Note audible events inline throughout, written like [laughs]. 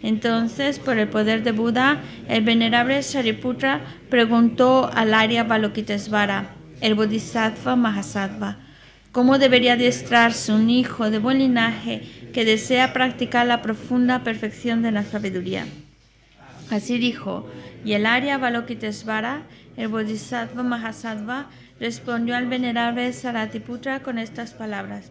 Entonces, por el poder de Buda, el venerable Sariputra preguntó al Arya Balokitesvara, el Bodhisattva Mahasattva, ¿cómo debería adiestrarse un hijo de buen linaje que desea practicar la profunda perfección de la sabiduría? Así dijo, y el Arya Balokitesvara, el Bodhisattva Mahasattva, respondió al venerable Saratiputra con estas palabras.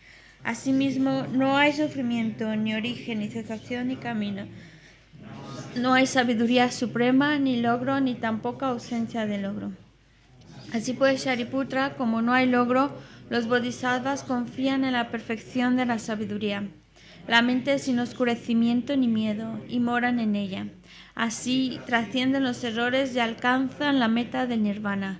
Asimismo, no hay sufrimiento, ni origen, ni cesación, ni camino. No hay sabiduría suprema, ni logro, ni tampoco ausencia de logro. Así pues, Shariputra, como no hay logro, los bodhisattvas confían en la perfección de la sabiduría. La mente sin oscurecimiento ni miedo y moran en ella. Así trascienden los errores y alcanzan la meta del nirvana.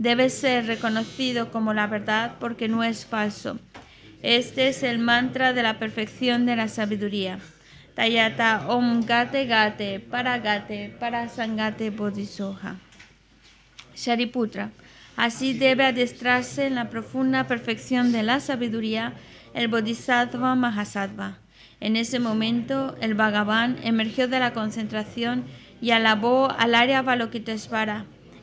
debe ser reconocido como la verdad porque no es falso. Este es el mantra de la perfección de la sabiduría. Tayata Om Gate Gate PARA SANGATE Bodhisoha. Shariputra. Así debe adiestrarse en la profunda perfección de la sabiduría el Bodhisattva Mahasattva. En ese momento, el Bhagavan emergió de la concentración y alabó al área Balokitesvara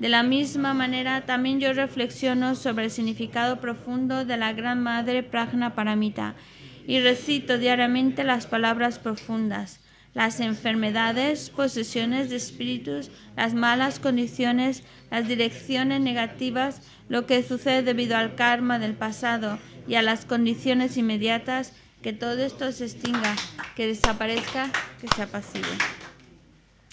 De la misma manera, también yo reflexiono sobre el significado profundo de la Gran Madre Pragna Paramita y recito diariamente las palabras profundas, las enfermedades, posesiones de espíritus, las malas condiciones, las direcciones negativas, lo que sucede debido al karma del pasado y a las condiciones inmediatas, que todo esto se extinga, que desaparezca, que se pasivo.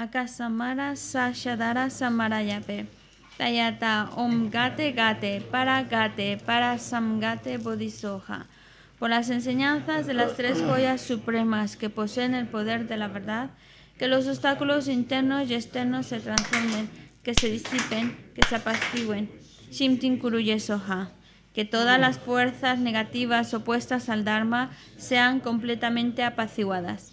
Akasamara Sashadara Samarayape. Tayata Om Gate Gate Para Gate Para Samgate Bodhisoja. Por las enseñanzas de las tres joyas supremas que poseen el poder de la verdad, que los obstáculos internos y externos se transformen, que se disipen, que se apacigüen. Shimtin Kuruye Soha. Que todas las fuerzas negativas opuestas al Dharma sean completamente apaciguadas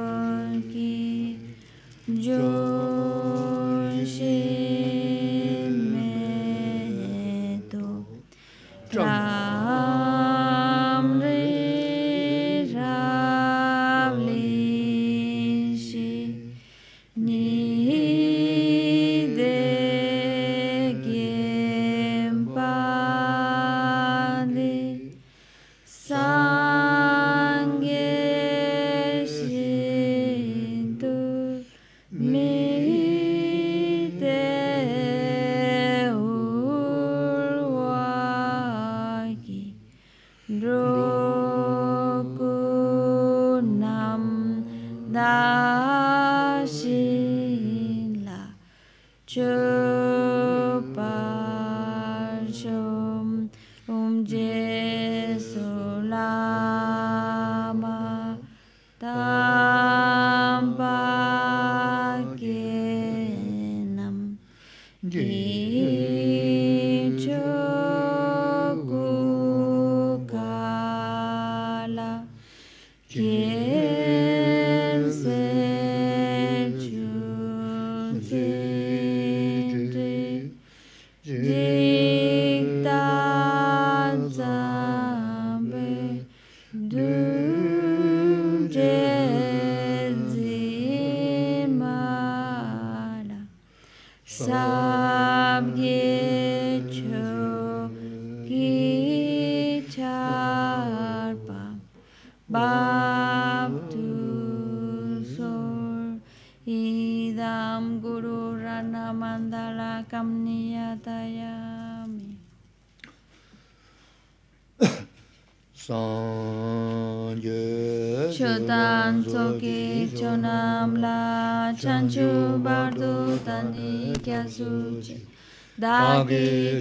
के जोर से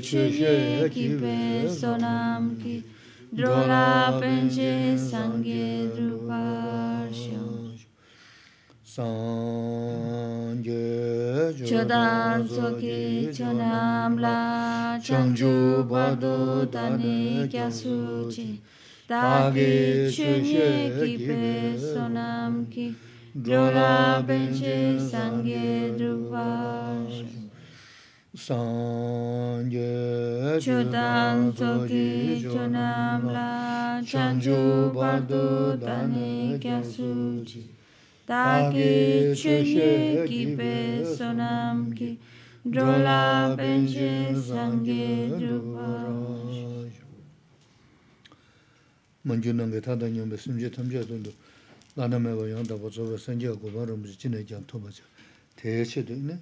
चुषे किवे सोनाम की द्रोलापञ्चे सङ्गे द्रुपार्ष्यो सञ्जे चदां स्वके च नाम ला चञ्जु बदो तने क्या सूचि तागे चुषे किवे सोनाम की द्रोलापञ्चे सङ्गे द्रुपार्ष्यो sāngye chūdāṃ tsukhi chūnāṃ lā chāngyū bārdu dāni kya sūcī dāgī chūshē kī pē kī drolā mañjū inā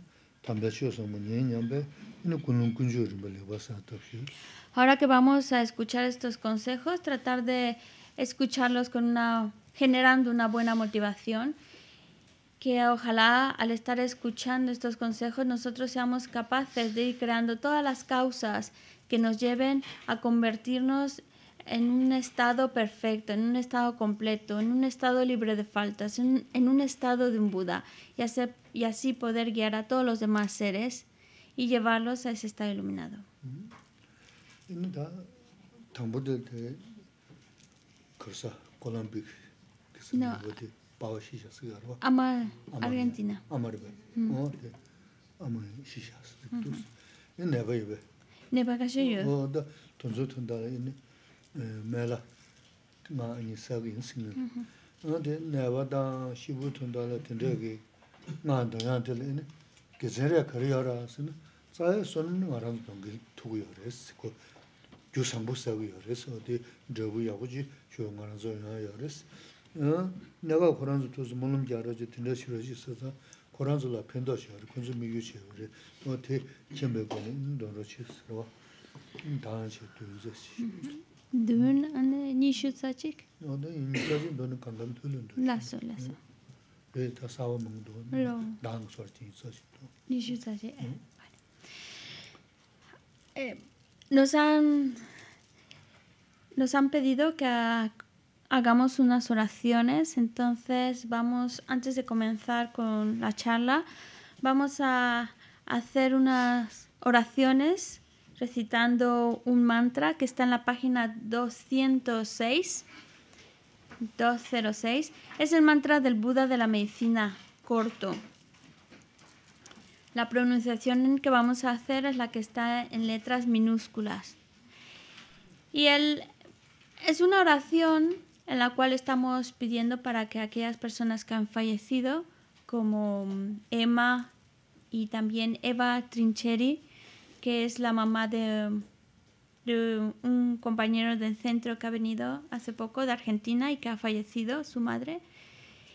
Ahora que vamos a escuchar estos consejos, tratar de escucharlos con una, generando una buena motivación, que ojalá al estar escuchando estos consejos nosotros seamos capaces de ir creando todas las causas que nos lleven a convertirnos en un estado perfecto, en un estado completo, en un estado libre de faltas, en, un estado de un Buda y, hacer, y así poder guiar a todos los demás seres y llevarlos a ese estado iluminado. Argentina. mēlā, mā āñi sāgī yīn sīngi. Nā tē mm-hmm. nēvā dāng shībū tūndā lā tēndē kī, ngā dāng yāng tē lē nē, kē zhēn rē kari 어 내가 sī nē, tsā yā sō nē ngā rā dāng kī tūgu yā rē sī, kō gyū sāmbū Dün anne nişu saçık. O da imzajin dönü kandam tülün dönü. Lasso lasso. ¿Eh, ta sava mung dönü. Lo. Dağın sorti saçık. Nişu saçık. Eh, eh, nos han nos han pedido que hagamos unas oraciones, entonces vamos antes de comenzar con la charla, vamos a hacer unas oraciones recitando un mantra que está en la página 206. 206 es el mantra del Buda de la medicina corto. La pronunciación que vamos a hacer es la que está en letras minúsculas. Y él es una oración en la cual estamos pidiendo para que aquellas personas que han fallecido, como Emma y también Eva Trincheri, que es la mamá de, un compañero del centro que ha venido hace poco de Argentina y que ha fallecido, su madre.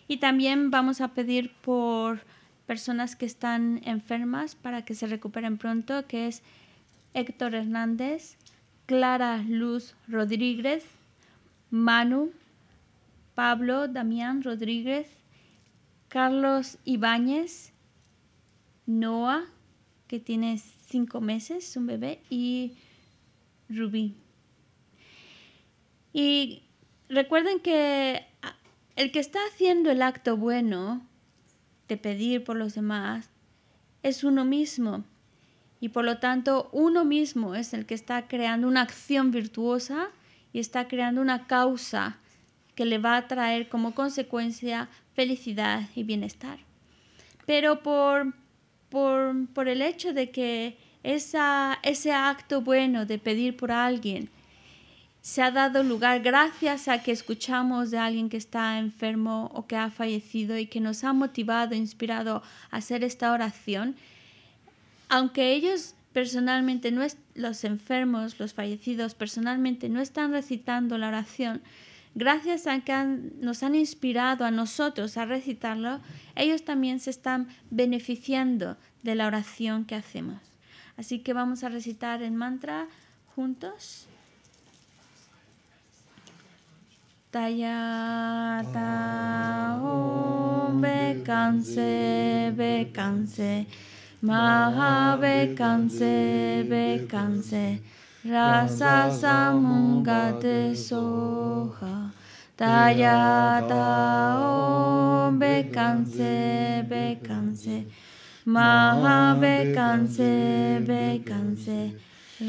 Y también vamos a pedir por personas que están enfermas para que se recuperen pronto, que es Héctor Hernández, Clara Luz Rodríguez, Manu, Pablo Damián Rodríguez, Carlos Ibáñez, Noah, que tiene cinco meses, un bebé, y Rubí. Y recuerden que ah, el que está haciendo el acto bueno de pedir por los demás es uno mismo. Y por lo tanto, uno mismo es el que está creando una acción virtuosa y está creando una causa que le va a traer como consecuencia felicidad y bienestar. Pero por por, el hecho de que esa, ese acto bueno de pedir por alguien se ha dado lugar gracias a que escuchamos de alguien que está enfermo o que ha fallecido y que nos ha motivado, inspirado a hacer esta oración, aunque ellos personalmente, no los enfermos, los fallecidos personalmente no están recitando la oración, gracias a que nos han inspirado a nosotros a recitarlo, ellos también se están beneficiando de la oración que hacemos. Así que vamos a recitar el mantra juntos. Tayata Om canse. Bekanse Maha Bekanse rasa samungate soha taya om bekanse bekanse maha bekanse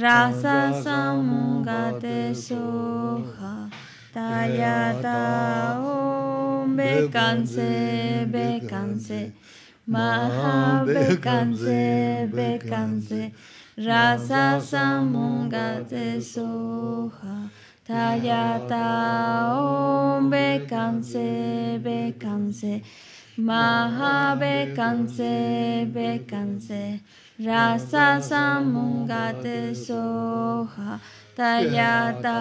rasa samungate soha taya me om bekanse bekanse maha rasa samunga te soja tayata om bekanse bekanse maha be bekanse rasa samunga te soja tayata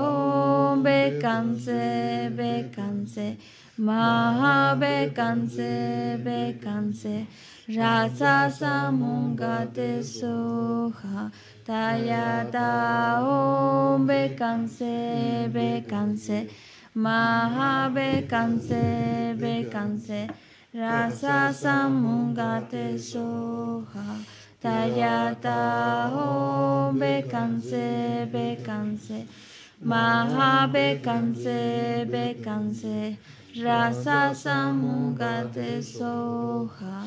om bekanse bekanse maha canse, be bekanse rasa samungate soja tayata om bekanse bekanse maha bekanse bekanse rasa samungate soja tayata om bekanse bekanse maha bekanse bekanse rasa samungate soja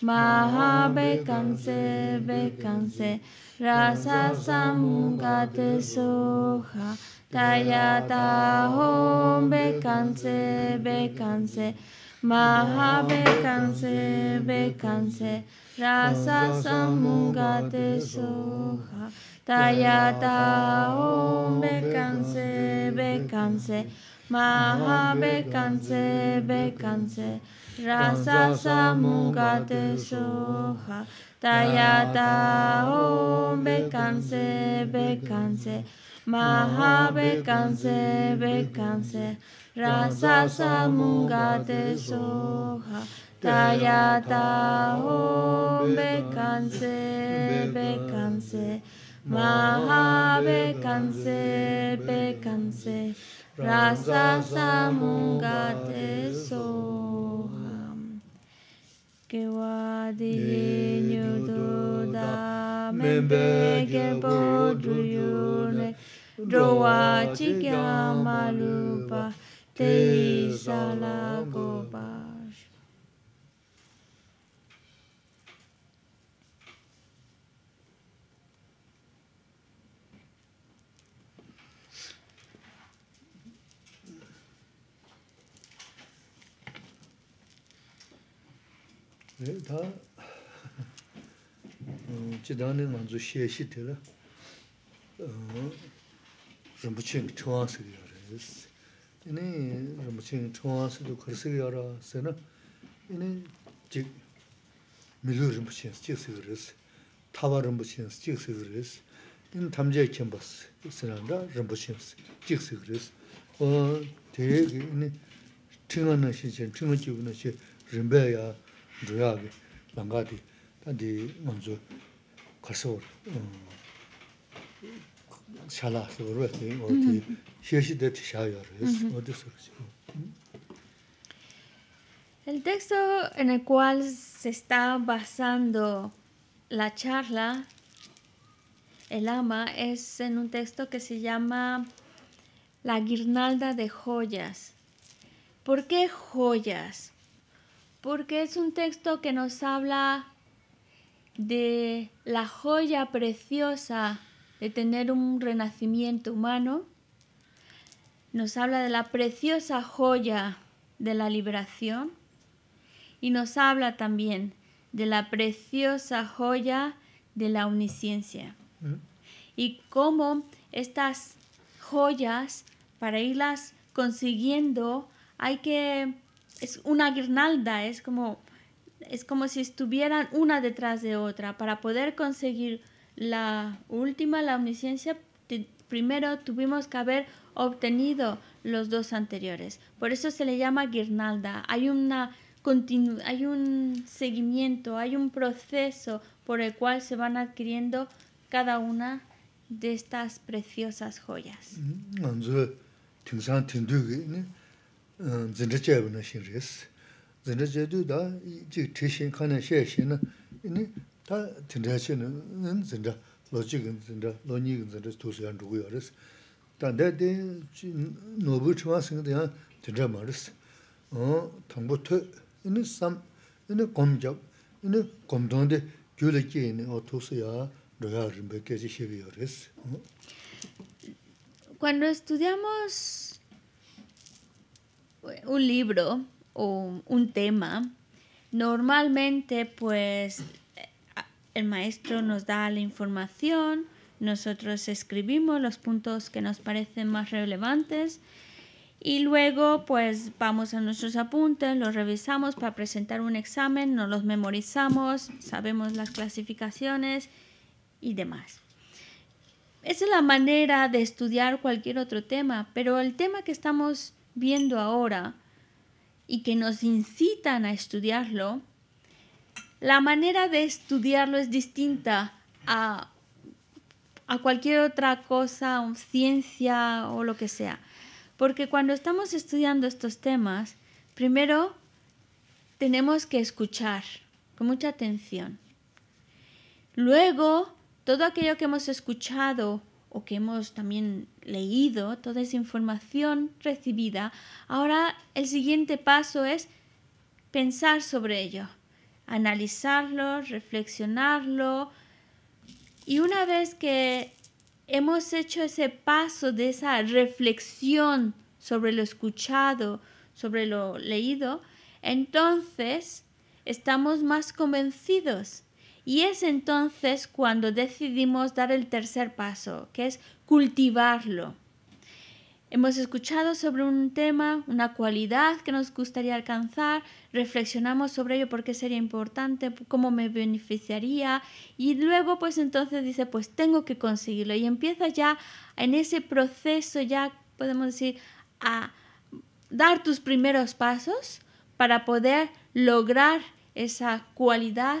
Maha bekanse bekanse rasa samugate soha tayata hom bekanse bekanse Maha bekanse bekanse rasa samugate soha tayata hom bekanse bekanse Maha bekanse, bekanse rasa samugate soha tayata om bekanse bekanse maha bekanse bekanse rasa samugate soha tayata om bekanse bekanse maha bekanse bekanse rasa samugate soha ke wa di nyu du da men be ge bo du yu ne do wa chi kya ma lu pa te sa la go pa chidani nanzu xiexi tila rambuchin chuaansi kiyo rais. Ini rambuchin chuaansi tu kharsi kiyo ra sena, ini jik milu rambuchin si jik sikyo rais, taba rambuchin si jik sikyo rais, ini tamjaya kimba sena da rambuchin si jik sikyo rais. O tegi ini El texto en el cual se está basando la charla, el ama, es en un texto que se llama La guirnalda de joyas. ¿Por qué joyas? porque es un texto que nos habla de la joya preciosa de tener un renacimiento humano, nos habla de la preciosa joya de la liberación y nos habla también de la preciosa joya de la omnisciencia mm. y cómo estas joyas para irlas consiguiendo hay que es una guirnalda, es como, es como si estuvieran una detrás de otra. Para poder conseguir la última, la omnisciencia, primero tuvimos que haber obtenido los dos anteriores. Por eso se le llama guirnalda. Hay una hay un seguimiento, hay un proceso por el cual se van adquiriendo cada una de estas preciosas joyas. Mm-hmm. zindra chayabu na xin riz. Zindra chayadu da jik tishin, khana xayaxin na, ini ta tindra xin na zindra, lojigin zindra, lonigin zindra 삼 dhuguya riz. Ta nda di nubu chima singa diyan ma riz. Hm, Tangbo ini sam, ini ini Cuando hm. estudiamos un libro o un tema, normalmente pues el maestro nos da la información, nosotros escribimos los puntos que nos parecen más relevantes y luego pues vamos a nuestros apuntes, los revisamos para presentar un examen, nos los memorizamos, sabemos las clasificaciones y demás. Esa es la manera de estudiar cualquier otro tema, pero el tema que estamos viendo ahora y que nos incitan a estudiarlo, la manera de estudiarlo es distinta a, cualquier otra cosa, ciencia o lo que sea. Porque cuando estamos estudiando estos temas, primero tenemos que escuchar con mucha atención. Luego, todo aquello que hemos escuchado o que hemos también leído, toda esa información recibida, ahora el siguiente paso es pensar sobre ello, analizarlo, reflexionarlo. Y una vez que hemos hecho ese paso de esa reflexión sobre lo escuchado, sobre lo leído, entonces estamos más convencidos y es entonces cuando decidimos dar el tercer paso, que es cultivarlo. Hemos escuchado sobre un tema, una cualidad que nos gustaría alcanzar, reflexionamos sobre ello por qué sería importante, cómo me beneficiaría y luego pues entonces dice pues tengo que conseguirlo y empieza ya en ese proceso ya podemos decir a dar tus primeros pasos para poder lograr esa cualidad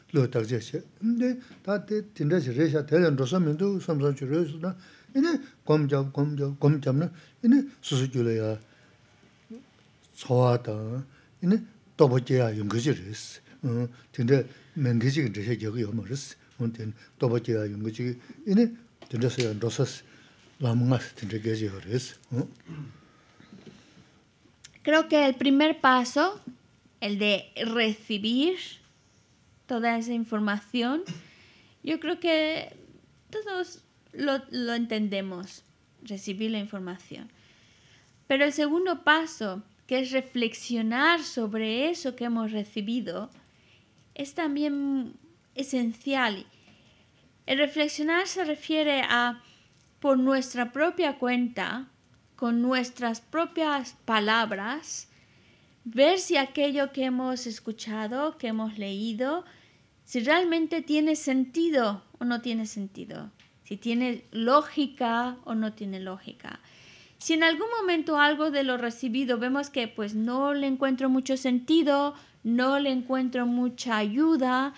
lo takze she. Mde, taa te tinda she re sha, telen dosa mendo samsam che re su na, ine gom jab, gom jab, gom jab na, ine susu gyula ya, tsawa da ine tobo je ya yunga che re si. Mm, tinda mengi che re sha gyaga yama re si. Mm, je ya ine tinda se tinda re Creo que el primer paso, el de recibir, toda esa información, yo creo que todos lo, lo entendemos, recibir la información. Pero el segundo paso, que es reflexionar sobre eso que hemos recibido, es también esencial. El reflexionar se refiere a, por nuestra propia cuenta, con nuestras propias palabras, ver si aquello que hemos escuchado, que hemos leído, si realmente tiene sentido o no tiene sentido, si tiene lógica o no tiene lógica. Si en algún momento algo de lo recibido vemos que pues no le encuentro mucho sentido, no le encuentro mucha ayuda,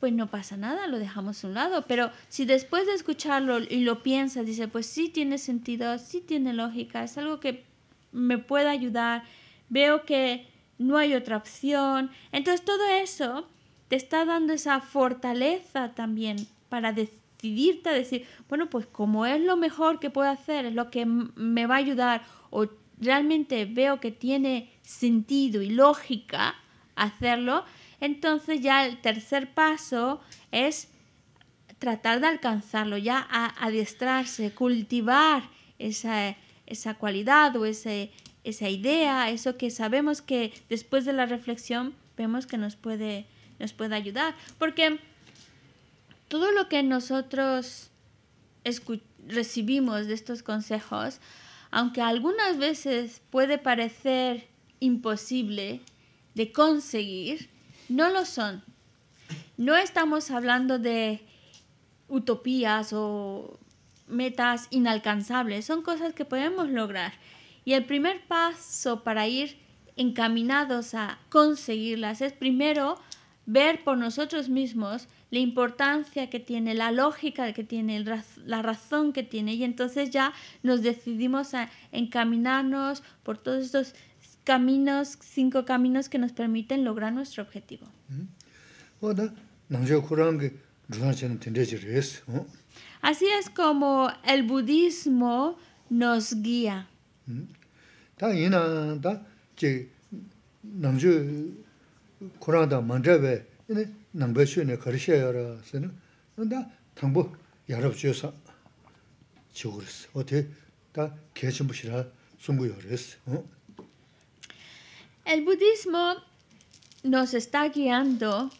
pues no pasa nada, lo dejamos a un lado. Pero si después de escucharlo y lo piensas, dice, pues sí tiene sentido, sí tiene lógica, es algo que me puede ayudar, veo que no hay otra opción. Entonces todo eso te está dando esa fortaleza también para decidirte a decir, bueno, pues como es lo mejor que puedo hacer, es lo que me va a ayudar o realmente veo que tiene sentido y lógica hacerlo, entonces ya el tercer paso es tratar de alcanzarlo, ya adiestrarse, cultivar esa, esa cualidad o ese, esa idea, eso que sabemos que después de la reflexión vemos que nos puede nos pueda ayudar. Porque todo lo que nosotros recibimos de estos consejos, aunque algunas veces puede parecer imposible de conseguir, no lo son. No estamos hablando de utopías o metas inalcanzables, son cosas que podemos lograr. Y el primer paso para ir encaminados a conseguirlas es primero ver por nosotros mismos la importancia que tiene, la lógica que tiene, la razón que tiene, y entonces ya nos decidimos a encaminarnos por todos estos caminos, cinco caminos que nos permiten lograr nuestro objetivo. Mm-hmm. Así es como el budismo nos guía. Mm-hmm. El budismo nos está guiando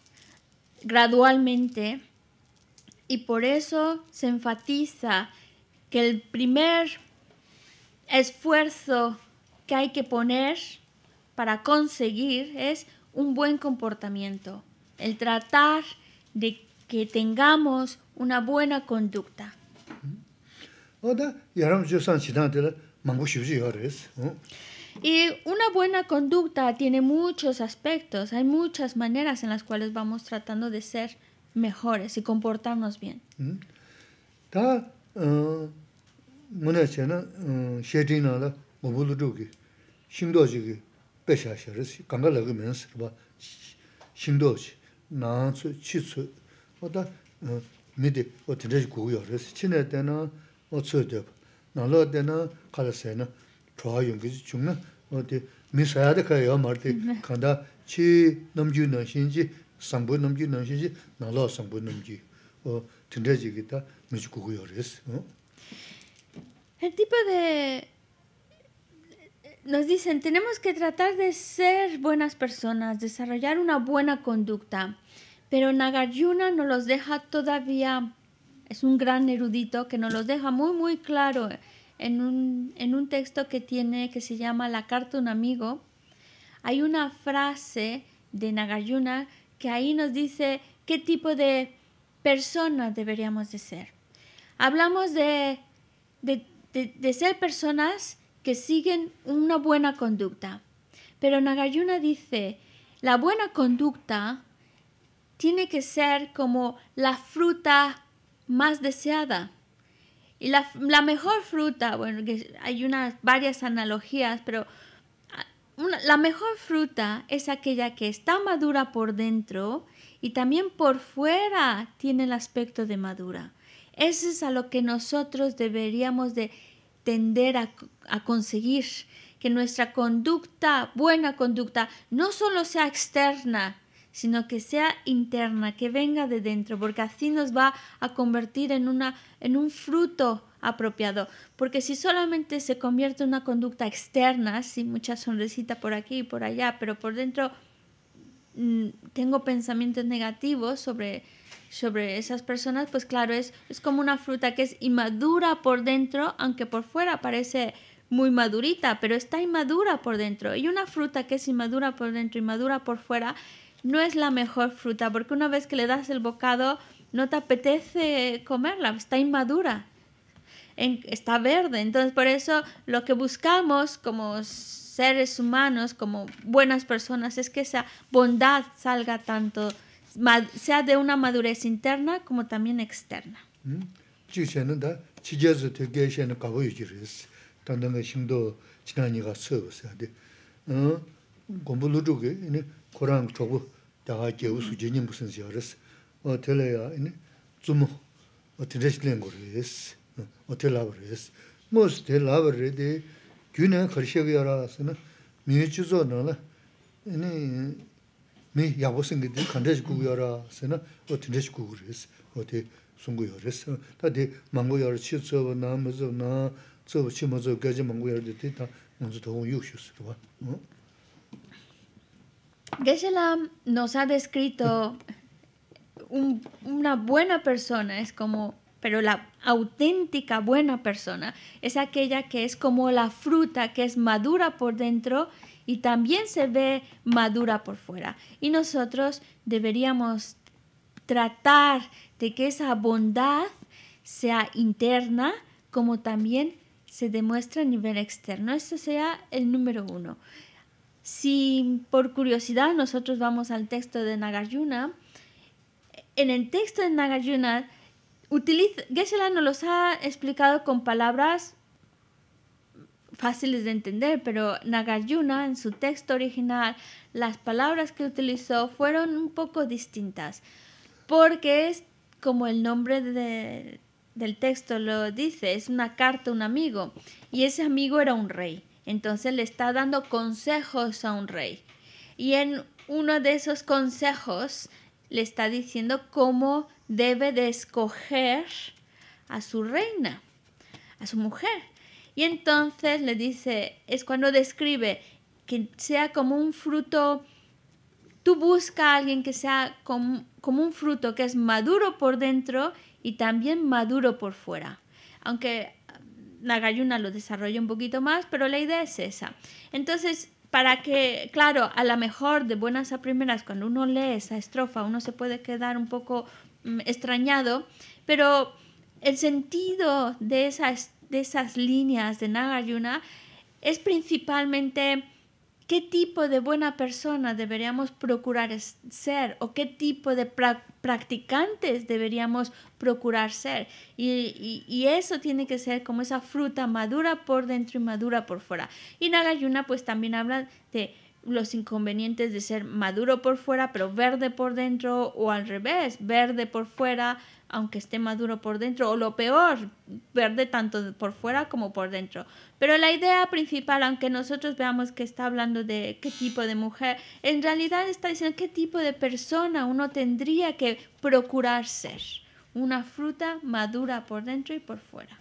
gradualmente y por eso se enfatiza que el primer esfuerzo que hay que poner para conseguir es un buen comportamiento, el tratar de que tengamos una buena conducta. Y una buena conducta tiene muchos aspectos, hay muchas maneras en las cuales vamos tratando de ser mejores y comportarnos bien. pēshā shā rīsī, gāngā lāgā mēn sī rīpa shīndō shī, nā tsū, chī tsū, wā tā mī tī, wā tī rī shī gugu yā rīsī, chī nē tē nā, wā tsū tē pā, nā lō tē nā, kā rā kī tī mī kāndā chī nām jū nā shīn jī, nām jū shīn jī, nā lō nām jī, kī tā, mī rīsī, nos dicen, tenemos que tratar de ser buenas personas, desarrollar una buena conducta, pero Nagarjuna no los deja todavía, es un gran erudito que nos los deja muy, muy claro en un, texto que tiene que se llama La Carta a un Amigo. Hay una frase de Nagarjuna que ahí nos dice qué tipo de personas deberíamos de ser. Hablamos de ser personas que siguen una buena conducta. Pero Nagayuna dice, la buena conducta tiene que ser como la fruta más deseada. Y la, mejor fruta, bueno, hay unas varias analogías, pero la mejor fruta es aquella que está madura por dentro y también por fuera tiene el aspecto de madura. Eso es a lo que nosotros deberíamos de tender a, conseguir que nuestra conducta, buena conducta, no solo sea externa, sino que sea interna, que venga de dentro, porque así nos va a convertir en, una, en un fruto apropiado. Porque si solamente se convierte en una conducta externa, sí, mucha sonrisita por aquí y por allá, pero por dentro mm, tengo pensamientos negativos sobre sobre esas personas, pues claro, es, como una fruta que es inmadura por dentro, aunque por fuera parece muy madurita, pero está inmadura por dentro. Y una fruta que es inmadura por dentro, y madura por fuera, no es la mejor fruta, porque una vez que le das el bocado, no te apetece comerla, está inmadura, está verde. Entonces, por eso lo que buscamos como seres humanos, como buenas personas, es que esa bondad salga tanto sea de una madurez interna como también externa mi ya singi di kandesh gugu yara o tindesh gugu o te sungu yara res. Ta di mangu yara chi tsoba na, mazo na, tsoba chi mazo gaji mangu yara di ti ta mm? geshe nos ha descrito un, una buena persona, es como, pero la auténtica buena persona es aquella que es como la fruta que es madura por dentro y también se ve madura por fuera. Y nosotros deberíamos tratar de que esa bondad sea interna como también se demuestra a nivel externo. Esto sea el número uno. Si por curiosidad nosotros vamos al texto de Nagarjuna, en el texto de Nagarjuna, utiliza, geshe nos los ha explicado con palabras fáciles de entender, pero Nagayuna en su texto original las palabras que utilizó fueron un poco distintas, porque es como el nombre del texto lo dice, es una carta a un amigo, y ese amigo era un rey, entonces le está dando consejos a un rey, y en uno de esos consejos le está diciendo cómo debe de escoger a su reina, a su mujer. Y entonces le dice, es cuando describe que sea como un fruto, tú busca a alguien que sea como, un fruto que es maduro por dentro y también maduro por fuera. Aunque Nagayuna lo desarrolla un poquito más, pero la idea es esa. Entonces, para que, claro, a lo mejor de buenas a primeras, cuando uno lee esa estrofa, uno se puede quedar un poco mm, extrañado, pero el sentido de esa estrofa, de esas líneas de Nagarjuna es principalmente qué tipo de buena persona deberíamos procurar ser o qué tipo de practicantes deberíamos procurar ser. Y, y, eso tiene que ser como esa fruta madura por dentro y madura por fuera. Y Nagarjuna pues también habla de los inconvenientes de ser maduro por fuera pero verde por dentro o al revés, verde por fuera aunque esté maduro por dentro, o lo peor, verde tanto por fuera como por dentro. Pero la idea principal, aunque nosotros veamos que está hablando de qué tipo de mujer, en realidad está diciendo qué tipo de persona uno tendría que procurar ser. Una fruta madura por dentro y por fuera.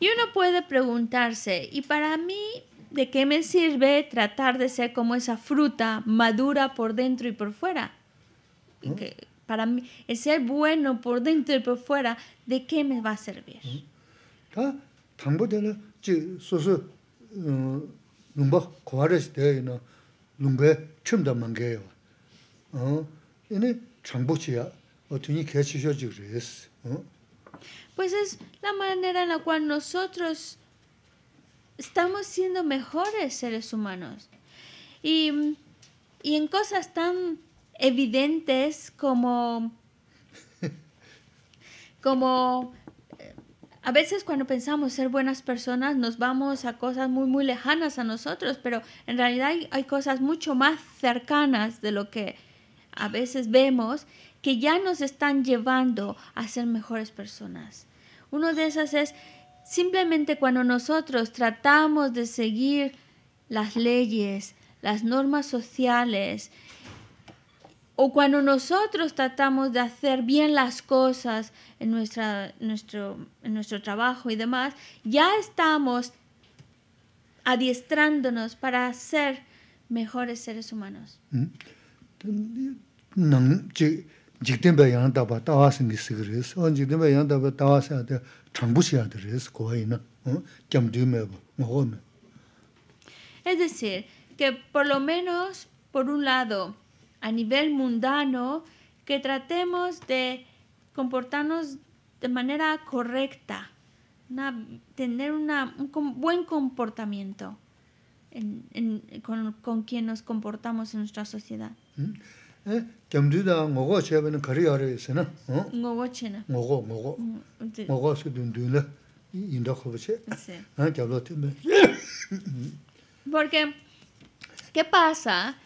Y uno puede preguntarse, ¿y para mí ¿de qué me sirve tratar de ser como esa fruta madura por dentro y por fuera? ¿Mm? para mí, el ser bueno por dentro y por fuera, ¿de qué me va a servir? ¿Mm? Pues es la manera en la cual nosotros estamos siendo mejores seres humanos. Y, y en cosas tan evidentes como, [laughs] como eh, a veces cuando pensamos ser buenas personas nos vamos a cosas muy, muy lejanas a nosotros, pero en realidad hay, hay, cosas mucho más cercanas de lo que a veces vemos que ya nos están llevando a ser mejores personas. Uno de esas es Simplemente cuando nosotros tratamos de seguir las leyes, las normas sociales, o cuando nosotros tratamos de hacer bien las cosas en, nuestra, nuestro, nuestro trabajo y demás, ya estamos adiestrándonos para ser mejores seres humanos. Hm? Es decir, que por lo menos, por un lado, a nivel mundano, que tratemos de comportarnos de manera correcta, tener una, un buen comportamiento con, quien nos comportamos en nuestra sociedad. Hm? porque qué pasa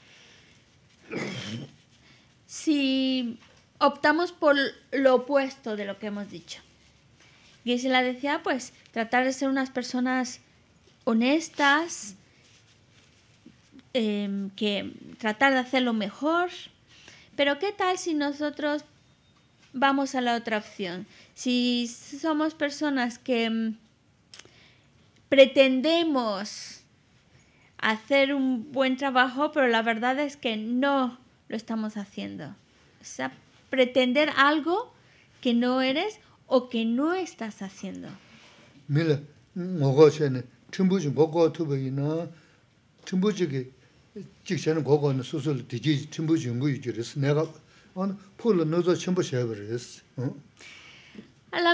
si optamos por lo opuesto de lo que hemos dicho y Geshe-la decía pues tratar de ser unas personas honestas em, que tratar de hacerlo mejor pero ¿qué tal si nosotros vamos a la otra opción? Si somos personas que mm, pretendemos hacer un buen trabajo, pero la verdad es que no lo estamos haciendo. O sea, pretender algo que no eres o que no estás haciendo. Mm, a lo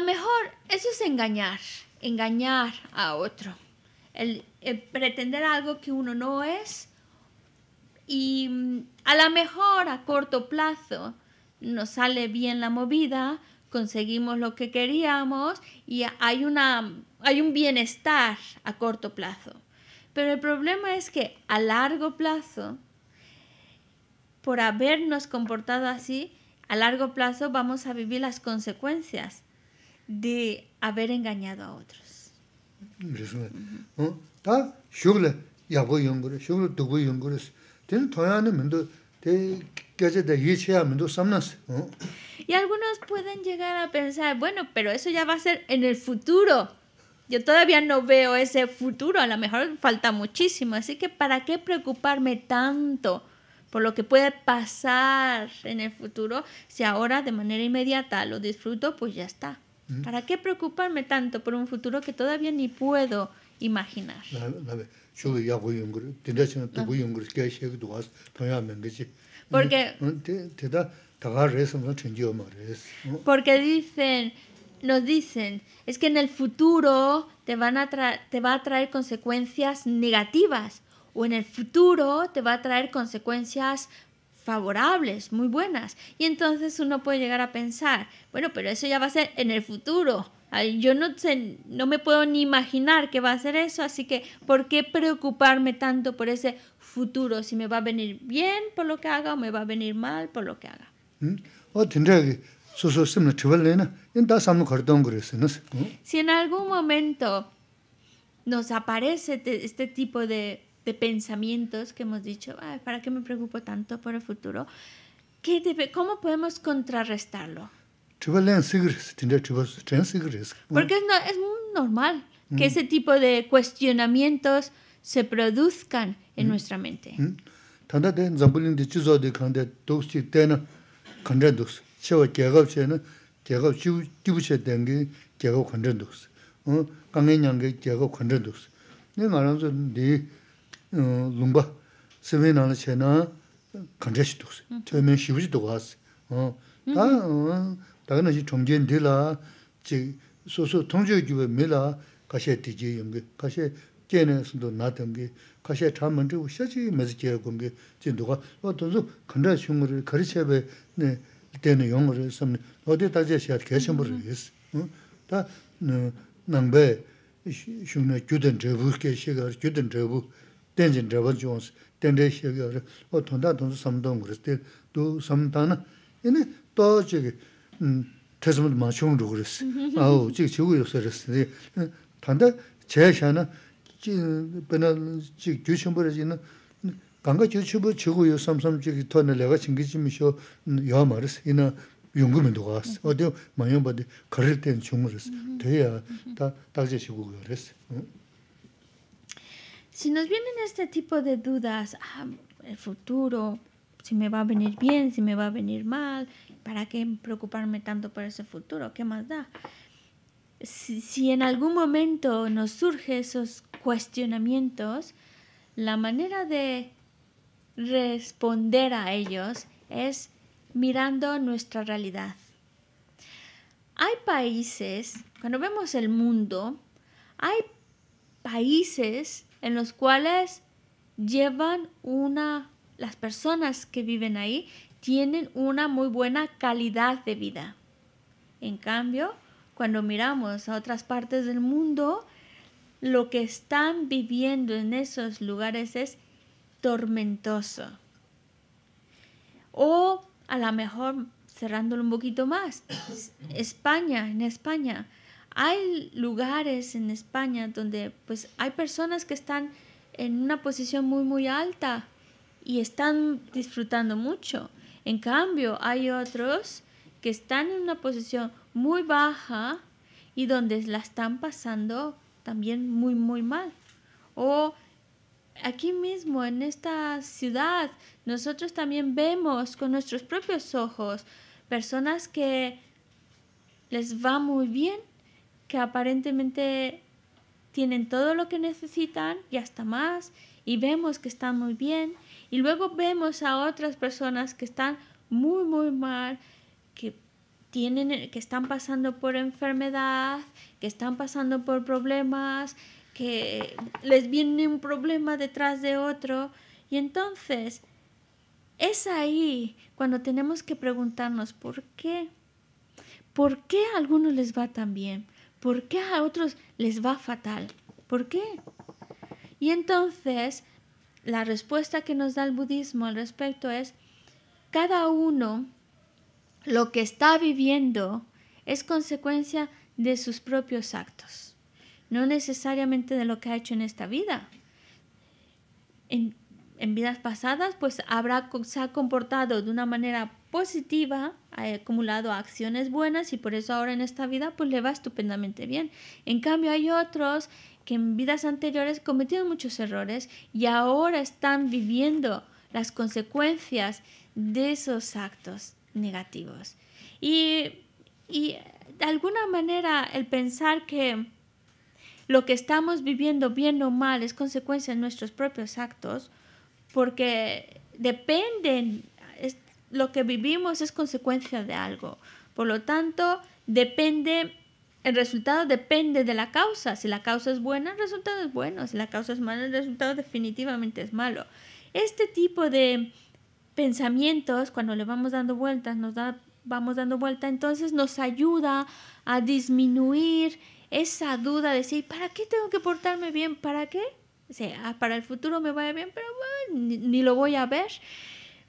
mejor eso es engañar engañar a otro el, pretender algo que uno no es y mm, a lo mejor a corto plazo nos sale bien la movida conseguimos lo que queríamos y hay una hay un bienestar a corto plazo pero el problema es que a largo plazo, por habernos comportado así, a largo plazo vamos a vivir las consecuencias de haber engañado a otros. Y algunos pueden llegar a pensar, bueno, pero eso ya va a ser en el futuro yo todavía no veo ese futuro, a lo mejor falta muchísimo, así que ¿para qué preocuparme tanto por lo que puede pasar en el futuro si ahora de manera inmediata lo disfruto, pues ya está? ¿Para qué preocuparme tanto por un futuro que todavía ni puedo imaginar? Ah. Porque, dicen, nos dicen es que en el futuro te, te va a traer consecuencias negativas o en el futuro te va a traer consecuencias favorables, muy buenas. Y entonces uno puede llegar a pensar, bueno, pero eso ya va a ser en el futuro. Yo no, no me puedo ni imaginar que va a ser eso, así que ¿por qué preocuparme tanto por ese futuro? Si me va a venir bien por lo que haga o me va a venir mal por lo que haga. ¿Mm? Oh, si en algún momento nos aparece este, este tipo de, pensamientos que hemos dicho, ¿para qué me preocupo tanto por el futuro? ¿Cómo podemos contrarrestarlo? Porque es, es muy normal que ese tipo de cuestionamientos se produzcan en nuestra mente. chewa gyagab che na gyagab jibu che dengi gyagab khunzhan duks. Hm, Kangi 네 gyagab 네 duks. Ni nga rangzo di hm, lungba sivin nana che na khunzhan shi duks. Hm. Chewa men shivu shi duka hasi. Ta daga na shi chongjian di la so so tongzhiyo jibu me la kashe di je yungi, dēne yōng rē sāmni, ōdi dājē shiāt kēshēn bō rē yēs. Tā nāng bē shūng nē gyūdēn dēbū kēshē gā rē, gyūdēn dēbū, dēnzhēn dēbān chō ngā sē, dēn dē shiā gā rē, ō tōndā tōndā sāmdā ngā rē Si nos vienen este tipo de dudas, ah, el futuro, si me va a venir bien, si me va a venir mal, ¿para qué preocuparme tanto por ese futuro? ¿Qué más da? Si, si en algún momento nos surgen esos cuestionamientos, la manera de responder a ellos es mirando nuestra realidad. Hay países, cuando vemos el mundo, hay países en los cuales llevan una, las personas que viven ahí tienen una muy buena calidad de vida. En cambio, cuando miramos a otras partes del mundo, lo que están viviendo en esos lugares es tormentoso. O a lo mejor, cerrándolo un poquito más, España, en España, hay lugares en España donde pues hay personas que están en una posición muy, muy alta y están disfrutando mucho. En cambio, hay otros que están en una posición muy baja y donde la están pasando también muy, muy mal. O aquí mismo, en esta ciudad, nosotros también vemos con nuestros propios ojos personas que les va muy bien, que aparentemente tienen todo lo que necesitan y hasta más, y vemos que están muy bien, y luego vemos a otras personas que están muy, muy mal, que tienen que están pasando por enfermedad, que están pasando por problemas, que les viene un problema detrás de otro. Y entonces es ahí cuando tenemos que preguntarnos por qué. ¿Por qué a algunos les va tan bien? ¿Por qué a otros les va fatal? ¿Por qué? Y entonces la respuesta que nos da el budismo al respecto es, cada uno lo que está viviendo es consecuencia de sus propios actos no necesariamente de lo que ha hecho en esta vida. En, vidas pasadas, pues habrá, se ha comportado de una manera positiva, ha acumulado acciones buenas y por eso ahora en esta vida pues le va estupendamente bien. En cambio hay otros que en vidas anteriores cometieron muchos errores y ahora están viviendo las consecuencias de esos actos negativos. Y, y de alguna manera el pensar que lo que estamos viviendo bien o mal es consecuencia de nuestros propios actos, porque dependen, lo que vivimos es consecuencia de algo. Por lo tanto, depende, el resultado depende de la causa. Si la causa es buena, el resultado es bueno. Si la causa es mala, el resultado definitivamente es malo. Este tipo de pensamientos, cuando le vamos dando vueltas, nos da, vamos dando vuelta, entonces nos ayuda a disminuir esa duda de decir, ¿para qué tengo que portarme bien? ¿Para qué? sea, ah, para el futuro me vaya bien, pero ni, ni, lo voy a ver.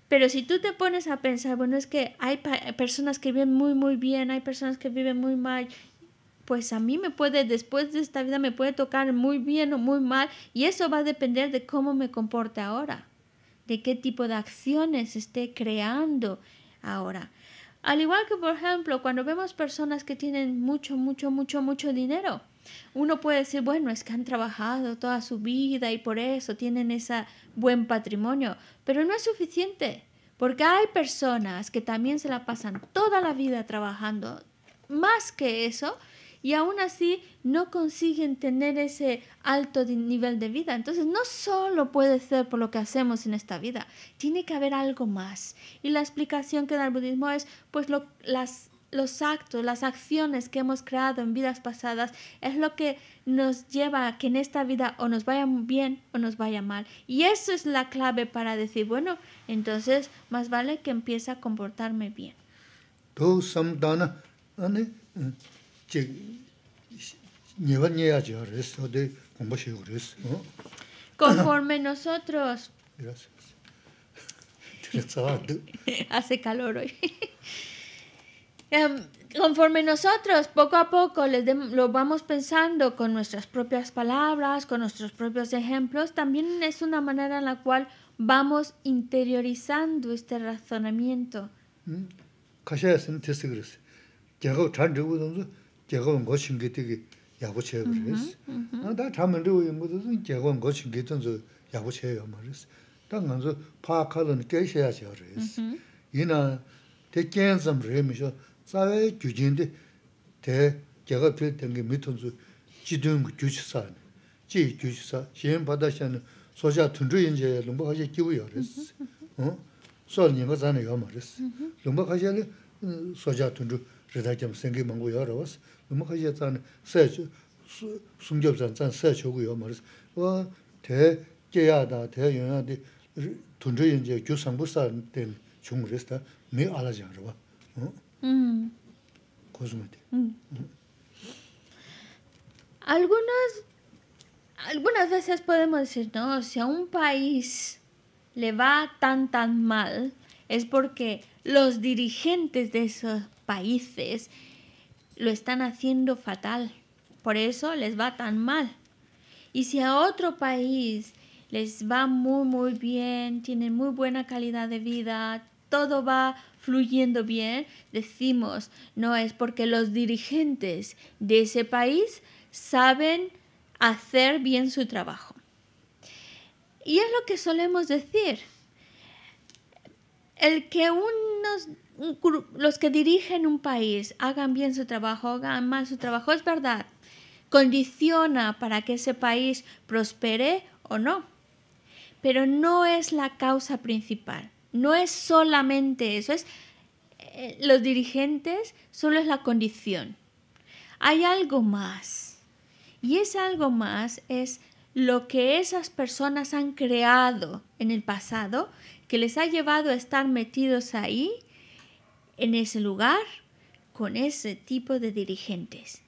Pero si tú te pones a pensar, bueno, es que hay personas que viven muy, muy bien, hay personas que viven muy mal, pues a mí me puede, después de esta vida, me puede tocar muy bien o muy mal, y eso va a depender de cómo me comporte ahora, de qué tipo de acciones esté creando ahora. Al igual que, por ejemplo, cuando vemos personas que tienen mucho, mucho, mucho, mucho dinero, uno puede decir, bueno, es que han trabajado toda su vida y por eso tienen ese buen patrimonio, pero no es suficiente, porque hay personas que también se la pasan toda la vida trabajando, más que eso, y aún así no consiguen tener ese alto nivel de vida. Entonces no solo puede ser por lo que hacemos en esta vida, tiene que haber algo más. Y la explicación que da el budismo es pues las, los actos, las acciones que hemos creado en vidas pasadas es lo que nos lleva a que en esta vida o nos vaya bien o nos vaya mal. Y eso es la clave para decir, bueno, entonces más vale que empiece a comportarme bien. Conforme nosotros. [laughs] Hace calor hoy. [laughs] Em, conforme nosotros poco a poco les lo vamos pensando con nuestras propias palabras, con nuestros propios ejemplos, también es una manera en la cual vamos interiorizando este razonamiento. gega van góchín gíti ki yágu ché yágu réis. Ná támín rí wí yóngó tó tó zíng gega van góchín gíti tó tó yágu ché yágu réis. Tán káñ tó páká ló ní kéxé yách yágu réis. Yíná té kéñ tsam 어? mí shó 말했어. 농부 yá 소자 jíndi rita kyam sengi mangu yo rawas, nima kaji zan se, sumgyab zan zan se chogu yo maris, wa te geya da, te yonya di, tunzhu yinze gyu sangbu sa ten chung res ta, mi ala jan rawa. Kozuma Algunas, algunas veces podemos decir, no, si a un país le va tan tan mal, es porque los dirigentes de esos países lo están haciendo fatal. Por eso les va tan mal. Y si a otro país les va muy, muy bien, tienen muy buena calidad de vida, todo va fluyendo bien, decimos, no es porque los dirigentes de ese país saben hacer bien su trabajo. Y es lo que solemos decir. El que unos los que dirigen un país hagan bien su trabajo, hagan mal su trabajo, es verdad, condiciona para que ese país prospere o no. Pero no es la causa principal, no es solamente eso, es eh, los dirigentes solo es la condición. Hay algo más. Y ese algo más es lo que esas personas han creado en el pasado que les ha llevado a estar metidos ahí en ese lugar con ese tipo de dirigentes.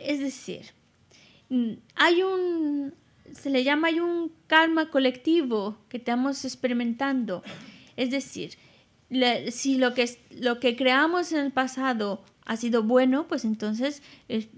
Es decir, mm, hay un, se le llama hay un karma colectivo que estamos experimentando. Es decir, si lo que, lo que creamos en el pasado ha sido bueno, pues entonces el,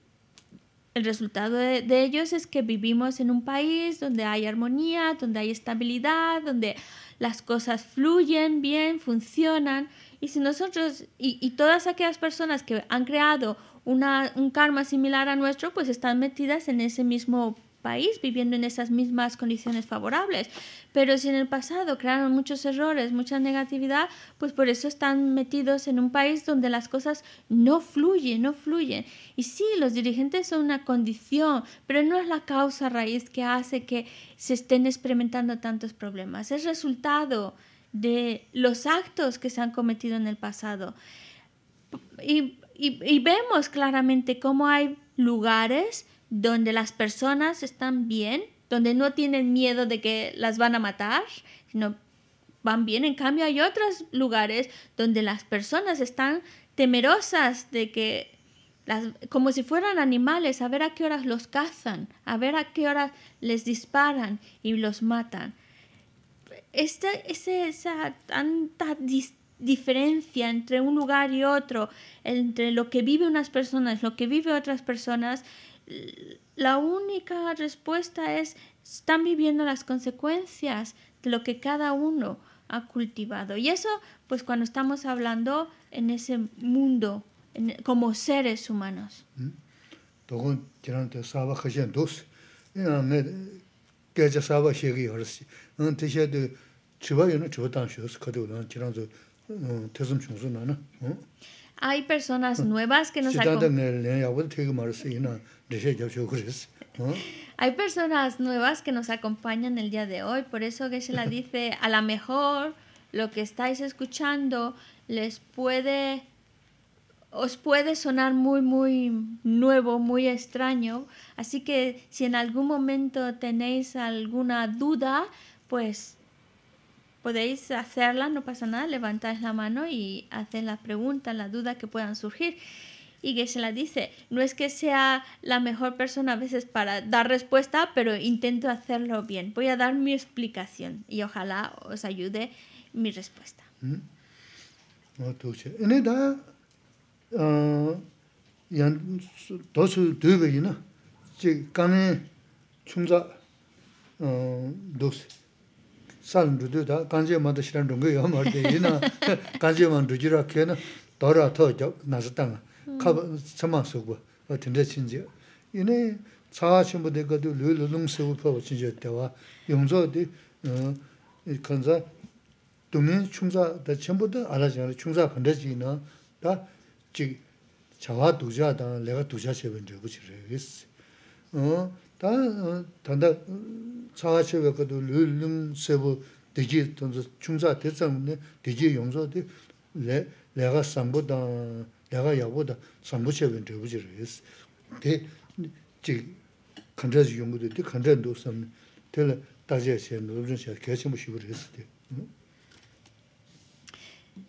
resultado de, ellos es que vivimos en un país donde hay armonía, donde hay estabilidad, donde las cosas fluyen bien, funcionan. Y si nosotros y, todas aquellas personas que han creado un karma similar a nuestro, pues están metidas en ese mismo país, viviendo en esas mismas condiciones favorables. Pero si en el pasado crearon muchos errores, mucha negatividad, pues por eso están metidos en un país donde las cosas no fluyen, no fluyen. Y sí, los dirigentes son una condición, pero no es la causa raíz que hace que se estén experimentando tantos problemas. Es resultado de los actos que se han cometido en el pasado. Y, vemos claramente cómo hay lugares donde las personas están bien, donde no tienen miedo de que las van a matar, sino van bien. En cambio, hay otros lugares donde las personas están temerosas de que, como si fueran animales, a ver a qué horas los cazan, a ver a qué horas les disparan y los matan esta, esa tanta diferencia entre un lugar y otro, entre lo que vive unas personas, lo que vive otras personas, la única respuesta es están viviendo las consecuencias de lo que cada uno ha cultivado. Y eso, pues cuando estamos hablando en ese mundo, como seres humanos. ¿Mm? Hay personas nuevas que nos Hay personas nuevas que nos acompañan el día de hoy, por eso que se la dice, a lo mejor lo que estáis escuchando les puede os puede sonar muy, muy nuevo, muy extraño. Así que si en algún momento tenéis alguna duda, pues podéis hacerla, no pasa nada, levantáis la mano y hacéis la pregunta, la duda que puedan surgir. Y que se la dice, no es que sea la mejor persona a veces para dar respuesta, pero intento hacerlo bien. Voy a dar mi explicación y ojalá os ayude mi respuesta. Mm-hmm. dōshu dōi bā yīnā, jī kānyi 어 dōsi, 산르드다 dō dōi dā, kānyi jī mānta shirā ndōnggayā mārdi, yīnā, kānyi jī mānta dō jirā kia yīnā, dō rā tō na sā tāngā, kāba samā sō guwa, tindā 다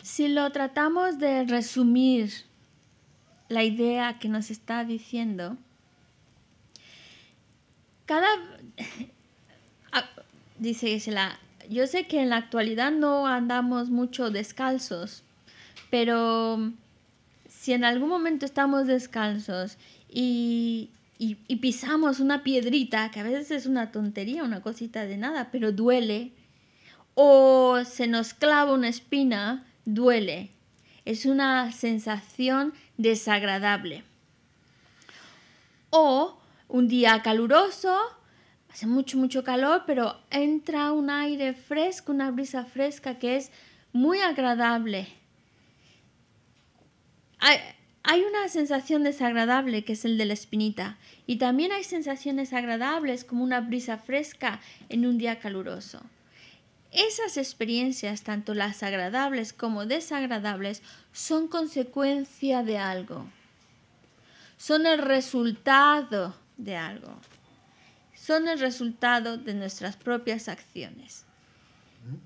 Si lo tratamos de resumir la idea que nos está diciendo, cada... [laughs] Ah, dice la yo sé que en la actualidad no andamos mucho descalzos, pero si en algún momento estamos descalzos y, y, pisamos una piedrita, que a veces es una tontería, una cosita de nada, pero duele, o se nos clava una espina, duele. Es una sensación desagradable. O un día caluroso, hace mucho, mucho calor, pero entra un aire fresco, una brisa fresca que es muy agradable. Hay, hay una sensación desagradable que es el de la espinita y también hay sensaciones agradables como una brisa fresca en un día caluroso. Esas experiencias, tanto las agradables como desagradables, son consecuencia de algo, son el resultado de algo, son el resultado de nuestras propias acciones.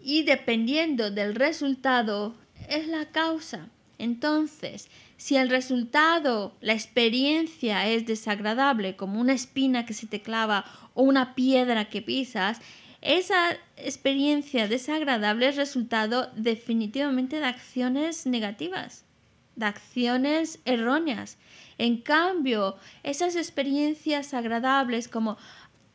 Y dependiendo del resultado es la causa. Entonces, si el resultado, la experiencia es desagradable, como una espina que se te clava o una piedra que pisas, esa experiencia desagradable es resultado definitivamente de acciones negativas, de acciones erróneas. En cambio, esas experiencias agradables como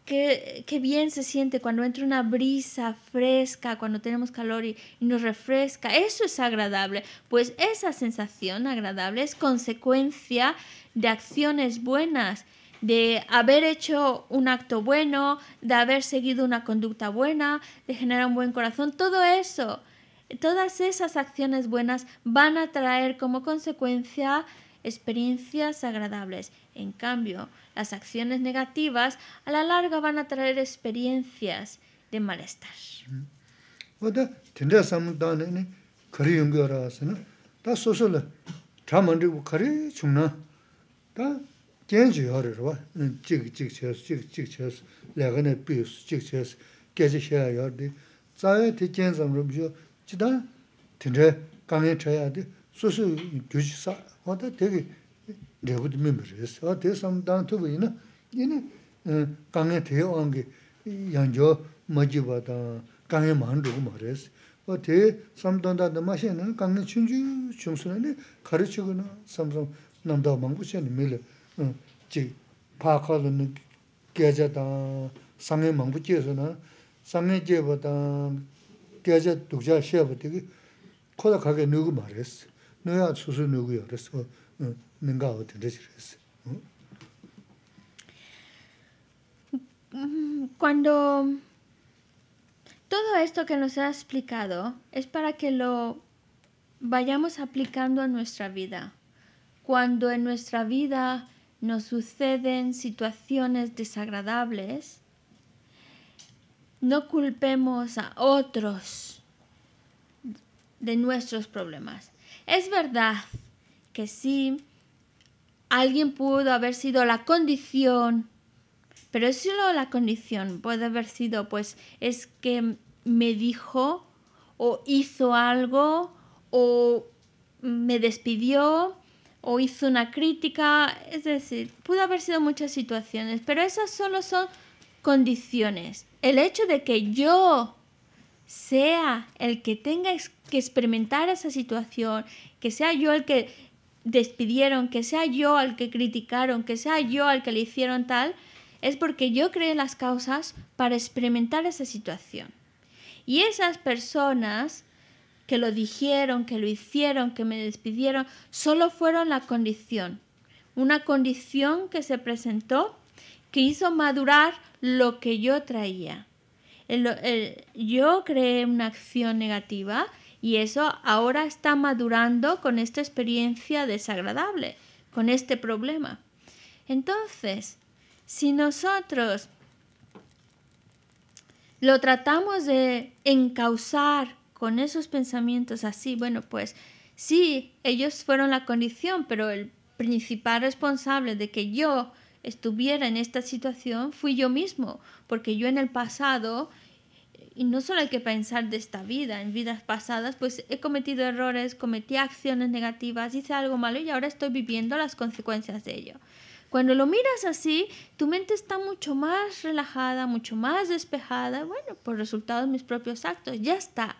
Qué, bien se siente cuando entra una brisa fresca, cuando tenemos calor y, y, nos refresca. Eso es agradable. Pues esa sensación agradable es consecuencia de acciones buenas de haber hecho un acto bueno, de haber seguido una conducta buena, de generar un buen corazón, todo eso, todas esas acciones buenas van a traer como consecuencia experiencias agradables. En cambio, las acciones negativas a la larga van a traer experiencias de malestar. 겐주 요르와 찍찍 쳐서 찍찍 쳐서 레가네 비스 찍 쳐서 계속 해야 요르디 자에 티켄 지다 딘데 강에 쳐야 돼 소소 교지사 와다 되게 레부드 멤버스 어디 대상도 안 투부이나 강에 대어온 게 연조 머지바다 강에 만들고 말했어 어 대상도다 너마시는 강에 춘주 중순에 가르치거나 삼성 남다 망고시에 밀어 cuando todo esto que nos ha explicado es para que lo vayamos aplicando a nuestra vida. Cuando en nuestra vida nos suceden situaciones desagradables, no culpemos a otros de nuestros problemas. Es verdad que sí, alguien pudo haber sido la condición, pero es solo la condición, puede haber sido pues es que me dijo o hizo algo o me despidió o hizo una crítica, es decir, pudo haber sido muchas situaciones, pero esas solo son condiciones. El hecho de que yo sea el que tenga que experimentar esa situación, que sea yo el que despidieron, que sea yo al que criticaron, que sea yo al que le hicieron tal, es porque yo creé las causas para experimentar esa situación. Y esas personas que lo dijeron, que lo hicieron, que me despidieron, solo fueron la condición. Una condición que se presentó que hizo madurar lo que yo traía. yo creé una acción negativa y eso ahora está madurando con esta experiencia desagradable, con este problema. Entonces, si nosotros lo tratamos de encauzar con esos pensamientos así, bueno, pues sí, ellos fueron la condición, pero el principal responsable de que yo estuviera en esta situación fui yo mismo, porque yo en el pasado, y no solo hay que pensar de esta vida, en vidas pasadas, pues he cometido errores, cometí acciones negativas, hice algo malo y ahora estoy viviendo las consecuencias de ello. Cuando lo miras así, tu mente está mucho más relajada, mucho más despejada, bueno, por resultado de mis propios actos, ya está.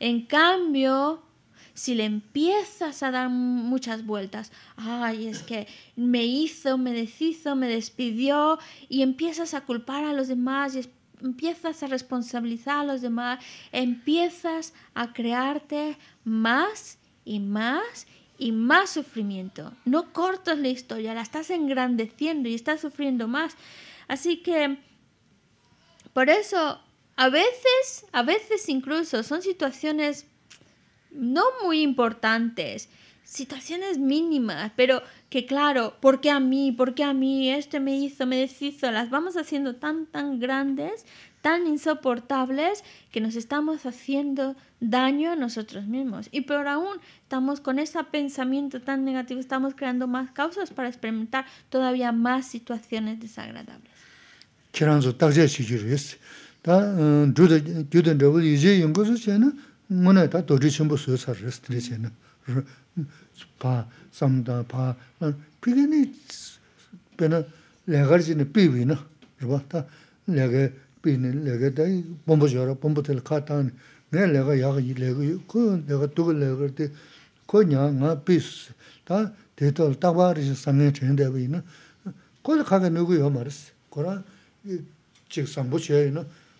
En cambio, si le empiezas a dar muchas vueltas, ay, es que me hizo, me deshizo, me despidió, y empiezas a culpar a los demás, y empiezas a responsabilizar a los demás, empiezas a crearte más y más y más sufrimiento. No cortas la historia, la estás engrandeciendo y estás sufriendo más. Así que, por eso a veces, a veces incluso son situaciones no muy importantes, situaciones mínimas, pero que claro, ¿por qué a mí? ¿Por qué a mí? Este me hizo, me deshizo, las vamos haciendo tan, tan grandes, tan insoportables, que nos estamos haciendo daño a nosotros mismos. Y peor aún, estamos con ese pensamiento tan negativo, estamos creando más causas para experimentar todavía más situaciones desagradables. tā gyūdā rāba yīzhī yungu su chay na mūnā tā dōjī chīmbu suyo sā rīs tiri chay na pā samdā pā pīgā nī pī na lēgār chī na pī wī na rība tā lēgā pī nī lēgā tā bōmbu chay rā bōmbu tā lī kā tā nī mē lēgā yā gā yī lēgā yī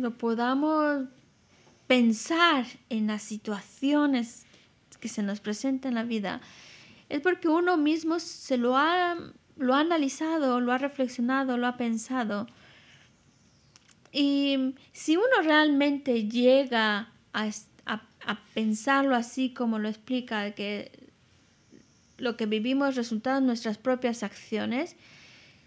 lo podamos pensar en las situaciones que se nos presentan en la vida, es porque uno mismo se lo ha, lo ha analizado, lo ha reflexionado, lo ha pensado. Y si uno realmente llega a, pensarlo así como lo explica, que lo que vivimos resulta de nuestras propias acciones,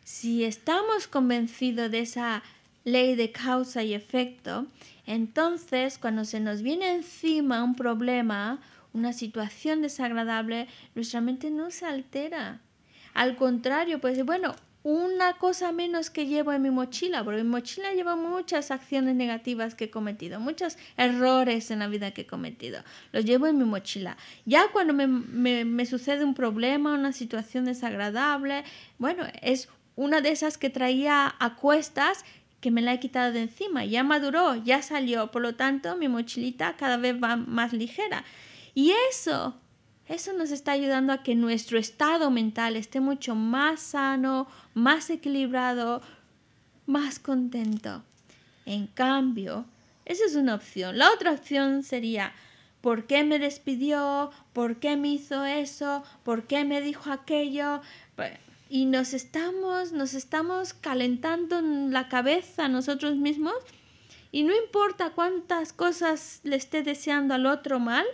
si estamos convencidos de esa ley de causa y efecto, entonces cuando se nos viene encima un problema, una situación desagradable, nuestra mente no se altera. Al contrario, pues bueno, una cosa menos que llevo en mi mochila, porque mi mochila lleva muchas acciones negativas que he cometido, muchos errores en la vida que he cometido. Los llevo en mi mochila. Ya cuando me, me, me sucede un problema, una situación desagradable, bueno, es una de esas que traía a cuestas que me la he quitado de encima, ya maduró, ya salió, por lo tanto mi mochilita cada vez va más ligera. Y eso, eso nos está ayudando a que nuestro estado mental esté mucho más sano, más equilibrado, más contento. En cambio, esa es una opción. La otra opción sería, ¿por qué me despidió? ¿Por qué me hizo eso? ¿Por qué me dijo aquello? Pues, y nos estamos, nos estamos calentando la cabeza nosotros mismos y no importa cuántas cosas le esté deseando al otro mal,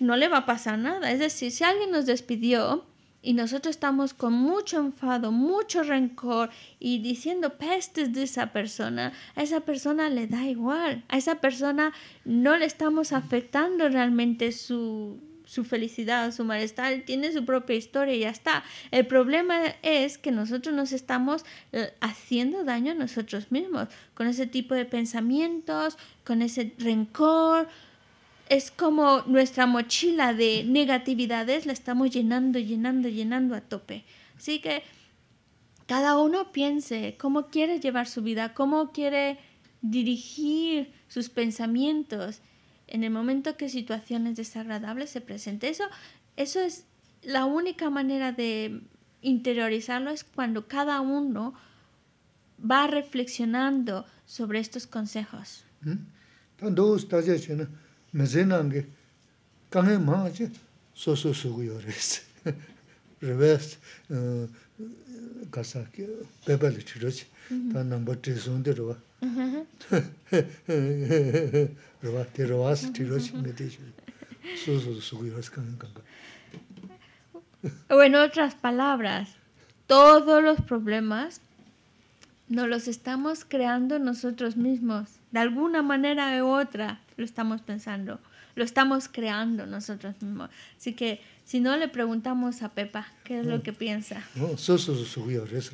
no le va a pasar nada. Es decir, si alguien nos despidió y nosotros estamos con mucho enfado, mucho rencor y diciendo pestes de esa persona, a esa persona le da igual, a esa persona no le estamos afectando realmente su su felicidad, su malestar, tiene su propia historia y ya está. El problema es que nosotros nos estamos eh, haciendo daño a nosotros mismos con ese tipo de pensamientos, con ese rencor. Es como nuestra mochila de negatividades la estamos llenando, llenando, llenando a tope. Así que cada uno piense cómo quiere llevar su vida, cómo quiere dirigir sus pensamientos en el momento que situaciones desagradables se presente. Eso, eso es la única manera de interiorizarlo es cuando cada uno va reflexionando sobre estos consejos. que ¿Mm? [laughs] [laughs] O en otras palabras, todos los problemas nos los estamos creando nosotros mismos. De alguna manera u otra lo estamos pensando, lo estamos creando nosotros mismos. Así que si no, le preguntamos a Pepa qué es lo mm. que piensa. No,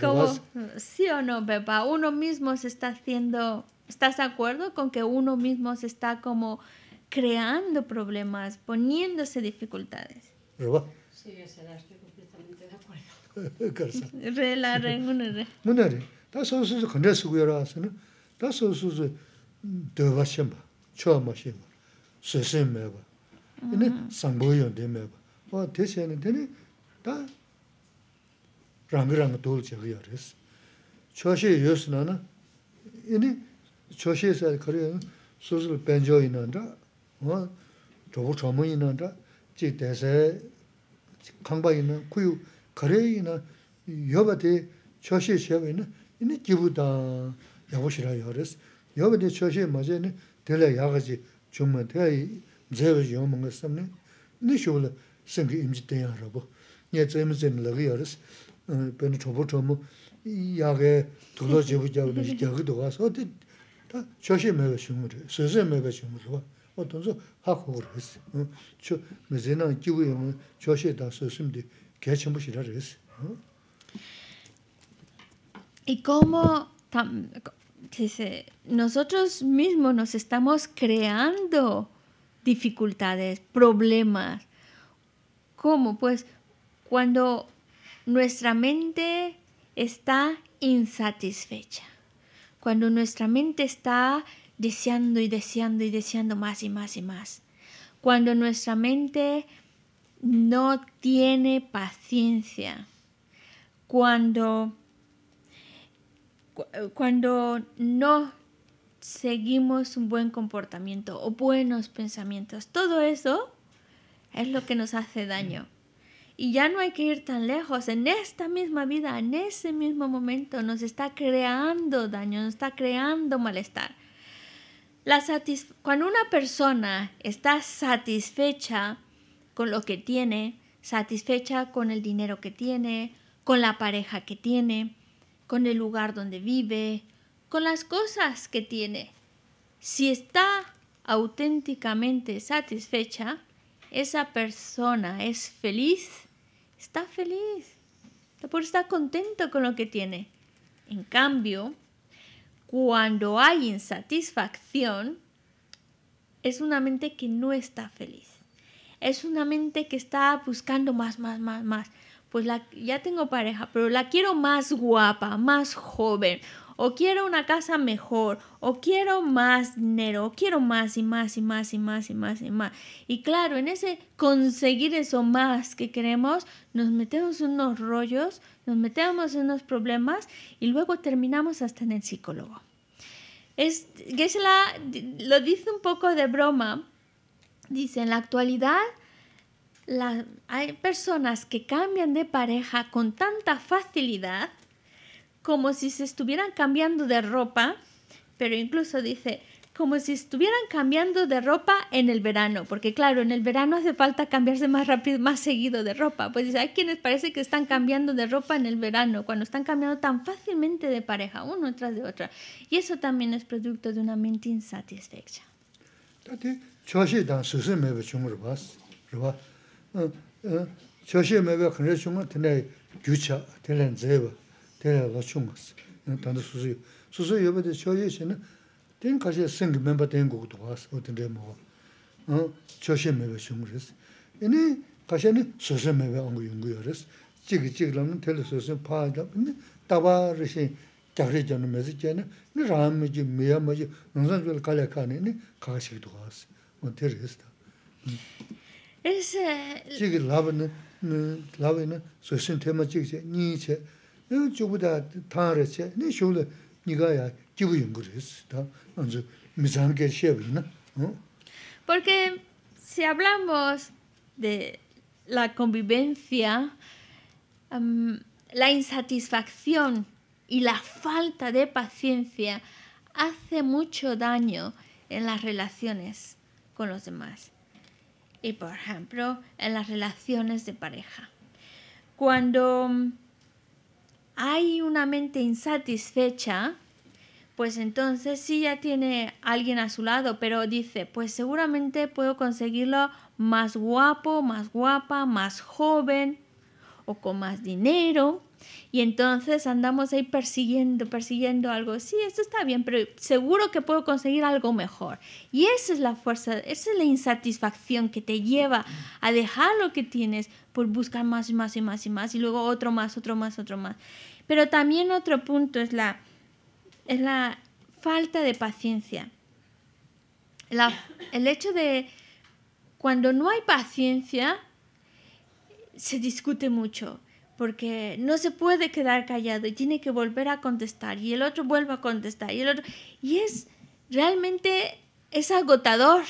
¿Cómo? ¿Sí o no, Pepa? Uno mismo se está haciendo... ¿Estás de acuerdo con que uno mismo se está como creando problemas, poniéndose dificultades? Sí, estoy completamente de acuerdo. [laughs] re, la re, re. re. 어 대세는 shēne 다 tā rāngi rāngi tōl chēgī 이니 rēs. Chō shē yōs 있는다. 어 inī chō shē sā kārī yā sūsil bēnjō yī nā rā, wā chōbu chōmu yī nā rā, chī tē sē kāngbā yī nā, kūyū kārī [laughs] Y como nosotros mismos nos estamos creando dificultades, problemas, ¿Cómo? Pues cuando nuestra mente está insatisfecha, cuando nuestra mente está deseando y deseando y deseando más y más y más, cuando nuestra mente no tiene paciencia, cuando, cuando no seguimos un buen comportamiento o buenos pensamientos, todo eso es lo que nos hace daño. Y ya no hay que ir tan lejos. En esta misma vida, en ese mismo momento, nos está creando daño, nos está creando malestar. La cuando una persona está satisfecha con lo que tiene, satisfecha con el dinero que tiene, con la pareja que tiene, con el lugar donde vive, con las cosas que tiene, si está auténticamente satisfecha, esa persona es feliz, está feliz, por estar contento con lo que tiene. En cambio, cuando hay insatisfacción, es una mente que no está feliz. Es una mente que está buscando más, más, más, más. Pues la, ya tengo pareja, pero la quiero más guapa, más joven o quiero una casa mejor, o quiero más dinero, o quiero más y más y más y más y más y más. Y claro, en ese conseguir eso más que queremos, nos metemos unos rollos, nos metemos en unos problemas y luego terminamos hasta en el psicólogo. Es, lo dice un poco de broma. Dice, en la actualidad hay personas que cambian de pareja con tanta facilidad como si se estuvieran cambiando de ropa, pero incluso dice, como si estuvieran cambiando de ropa en el verano, porque claro, en el verano hace falta cambiarse más rápido, más seguido de ropa. Pues hay quienes parece que están cambiando de ropa en el verano, cuando están cambiando tan fácilmente de pareja, uno tras de otra. Y eso también es producto de una mente insatisfecha. tere la chungas, tanda susuyo. Susuyo yobo de choye she na, ten kashi singi memba ten gogo togas, o ten remo go. Choshe mebe chungres. Ene kashi ne susuyo mebe ongo yungu yores. Chigi chigi lamna tere susuyo paa dap, ene taba rishin gyakri jano mezi che na, ene rama ji, miya ma ji, nonsan juwa kalya ka ne, ne, porque si hablamos de la convivencia la insatisfacción y la falta de paciencia hace mucho daño en las relaciones con los demás. Y por ejemplo, en las relaciones de pareja. Cuando hay una mente insatisfecha, pues entonces sí ya tiene alguien a su lado, pero dice, pues seguramente puedo conseguirlo más guapo, más guapa, más joven o con más dinero. Y entonces andamos ahí persiguiendo, persiguiendo algo. Sí, esto está bien, pero seguro que puedo conseguir algo mejor. Y esa es la fuerza, esa es la insatisfacción que te lleva a dejar lo que tienes por buscar más y más y más y más. Y luego otro más, otro más, otro más. Pero también otro punto es la, la falta de paciencia. La, el hecho de cuando no hay paciencia, se discute mucho, porque no se puede quedar callado y tiene que volver a contestar y el otro vuelve a contestar y el Y es realmente es agotador,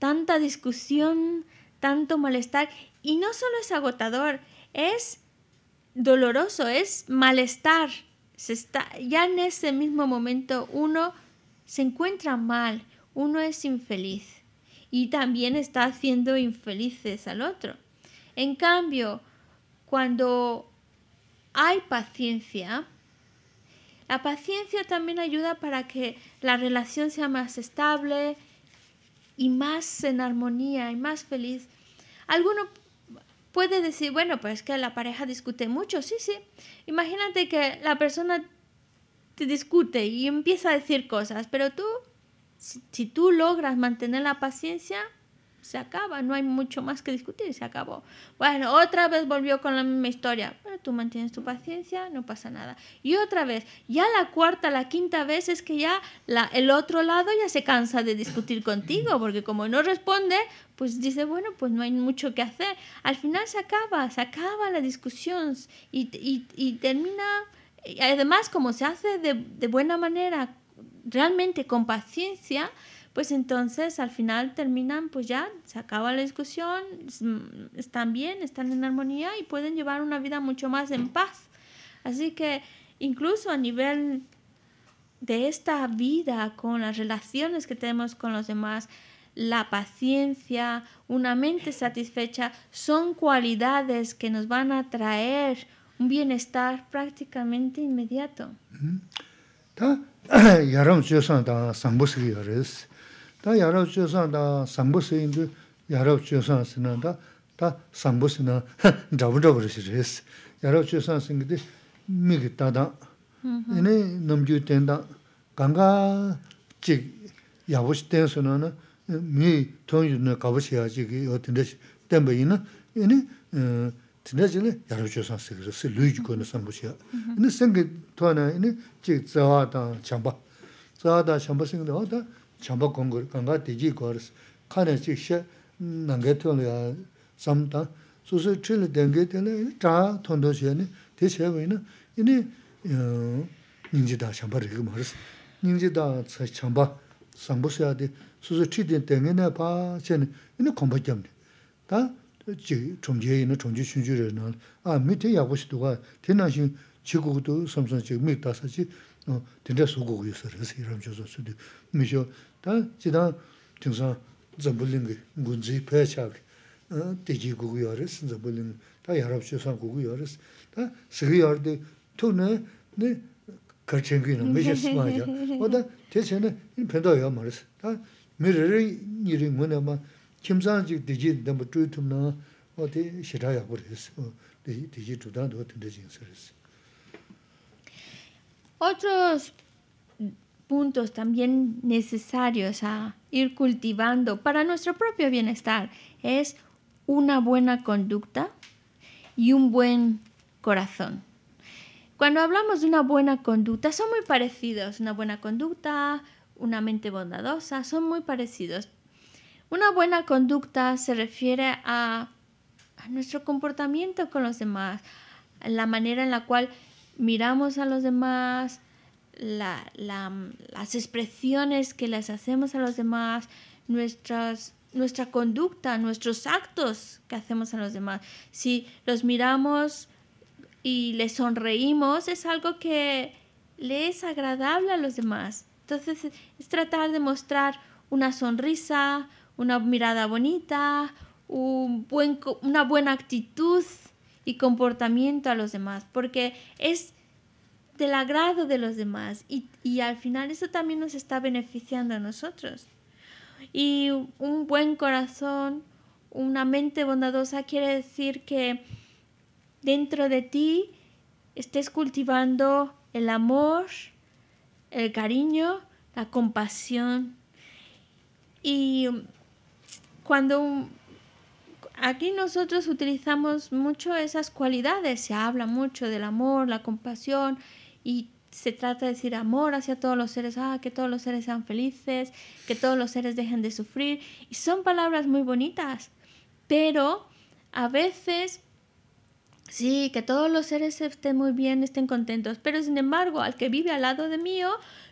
tanta discusión, tanto malestar. Y no solo es agotador, es doloroso, es malestar. Se está, ya en ese mismo momento uno se encuentra mal, uno es infeliz y también está haciendo infelices al otro. En cambio, cuando hay paciencia, la paciencia también ayuda para que la relación sea más estable y más en armonía y más feliz. Alguno puede decir, bueno, pues que la pareja discute mucho, sí, sí. Imagínate que la persona te discute y empieza a decir cosas, pero tú, si, si tú logras mantener la paciencia, se acaba, no hay mucho más que discutir, se acabó. Bueno, otra vez volvió con la misma historia. Bueno, tú mantienes tu paciencia, no pasa nada. Y otra vez, ya la cuarta, la quinta vez es que ya la, el otro lado ya se cansa de discutir contigo, porque como no responde, pues dice, bueno, pues no hay mucho que hacer. Al final se acaba, se acaba la discusión y, y, termina, y además como se hace de, de buena manera, realmente con paciencia, pues entonces al final terminan, pues ya, se acaba la discusión, mm, están bien, están en armonía y pueden llevar una vida mucho más en paz. Así que incluso a nivel de esta vida, con las relaciones que tenemos con los demás, la paciencia, una mente satisfecha, son cualidades que nos van a traer un bienestar prácticamente inmediato. 다 yāra uchūyōsāng 삼부스인도 sāṅba sīyīndu 다 삼부스나 sīnā tā sāṅba 미기다다 dāba 넘주 rā 강가 rā sī yāra uchūyōsāng sīngi tī mī kī tādañ, yī nī nōm chūyō tēn dāng kāngā chī yāba uchūyō tēn sūna nā mī tōng yū chamba kongor, kanga tiji kwaris, kane chik she nangay tuyali ya samta, susi chili dengay tili chaa tondo she ni, ti she wey na, ini nyingzi daa chamba rigi maris, nyingzi daa tsa chamba sangbo she ya di, susi chidi paa she ni, kongpa kiamni, taa chik chomjiye ina ti ti chi chi, su su Tā, 지단 tīngsāng dzambulīngi ngūndzī pēchāg dējī gugu yā rīs, dzambulīngi, tā yā rāpchūsāng gugu yā rīs, tā sighi yā rīdhī, tūg nē, nē, karchaṅgī nā, mēhī yā sīpañi yā, o tā, tēchā nē, nē, pēndo yā mā rīs, tā, mē rī, nē mā, jīg dējī tūm nā, yā rīs, puntos también necesarios a ir cultivando para nuestro propio bienestar es una buena conducta y un buen corazón. Cuando hablamos de una buena conducta, son muy parecidos. Una buena conducta, una mente bondadosa, son muy parecidos. Una buena conducta se refiere a, a nuestro comportamiento con los demás, la manera en la cual miramos a los demás, las expresiones que les hacemos a los demás, nuestras, nuestra conducta, nuestros actos que hacemos a los demás. Si los miramos y les sonreímos, es algo que les es agradable a los demás. Entonces es tratar de mostrar una sonrisa, una mirada bonita, un buen, una buena actitud y comportamiento a los demás, porque es del agrado de los demás y, y al final eso también nos está beneficiando a nosotros. Y un buen corazón, una mente bondadosa quiere decir que dentro de ti estés cultivando el amor, el cariño, la compasión. Y cuando aquí nosotros utilizamos mucho esas cualidades, se habla mucho del amor, la compasión, y se trata de decir amor hacia todos los seres, ah, que todos los seres sean felices, que todos los seres dejen de sufrir. Y son palabras muy bonitas, pero a veces, sí, que todos los seres estén muy bien, estén contentos, pero sin embargo, al que vive al lado de mío,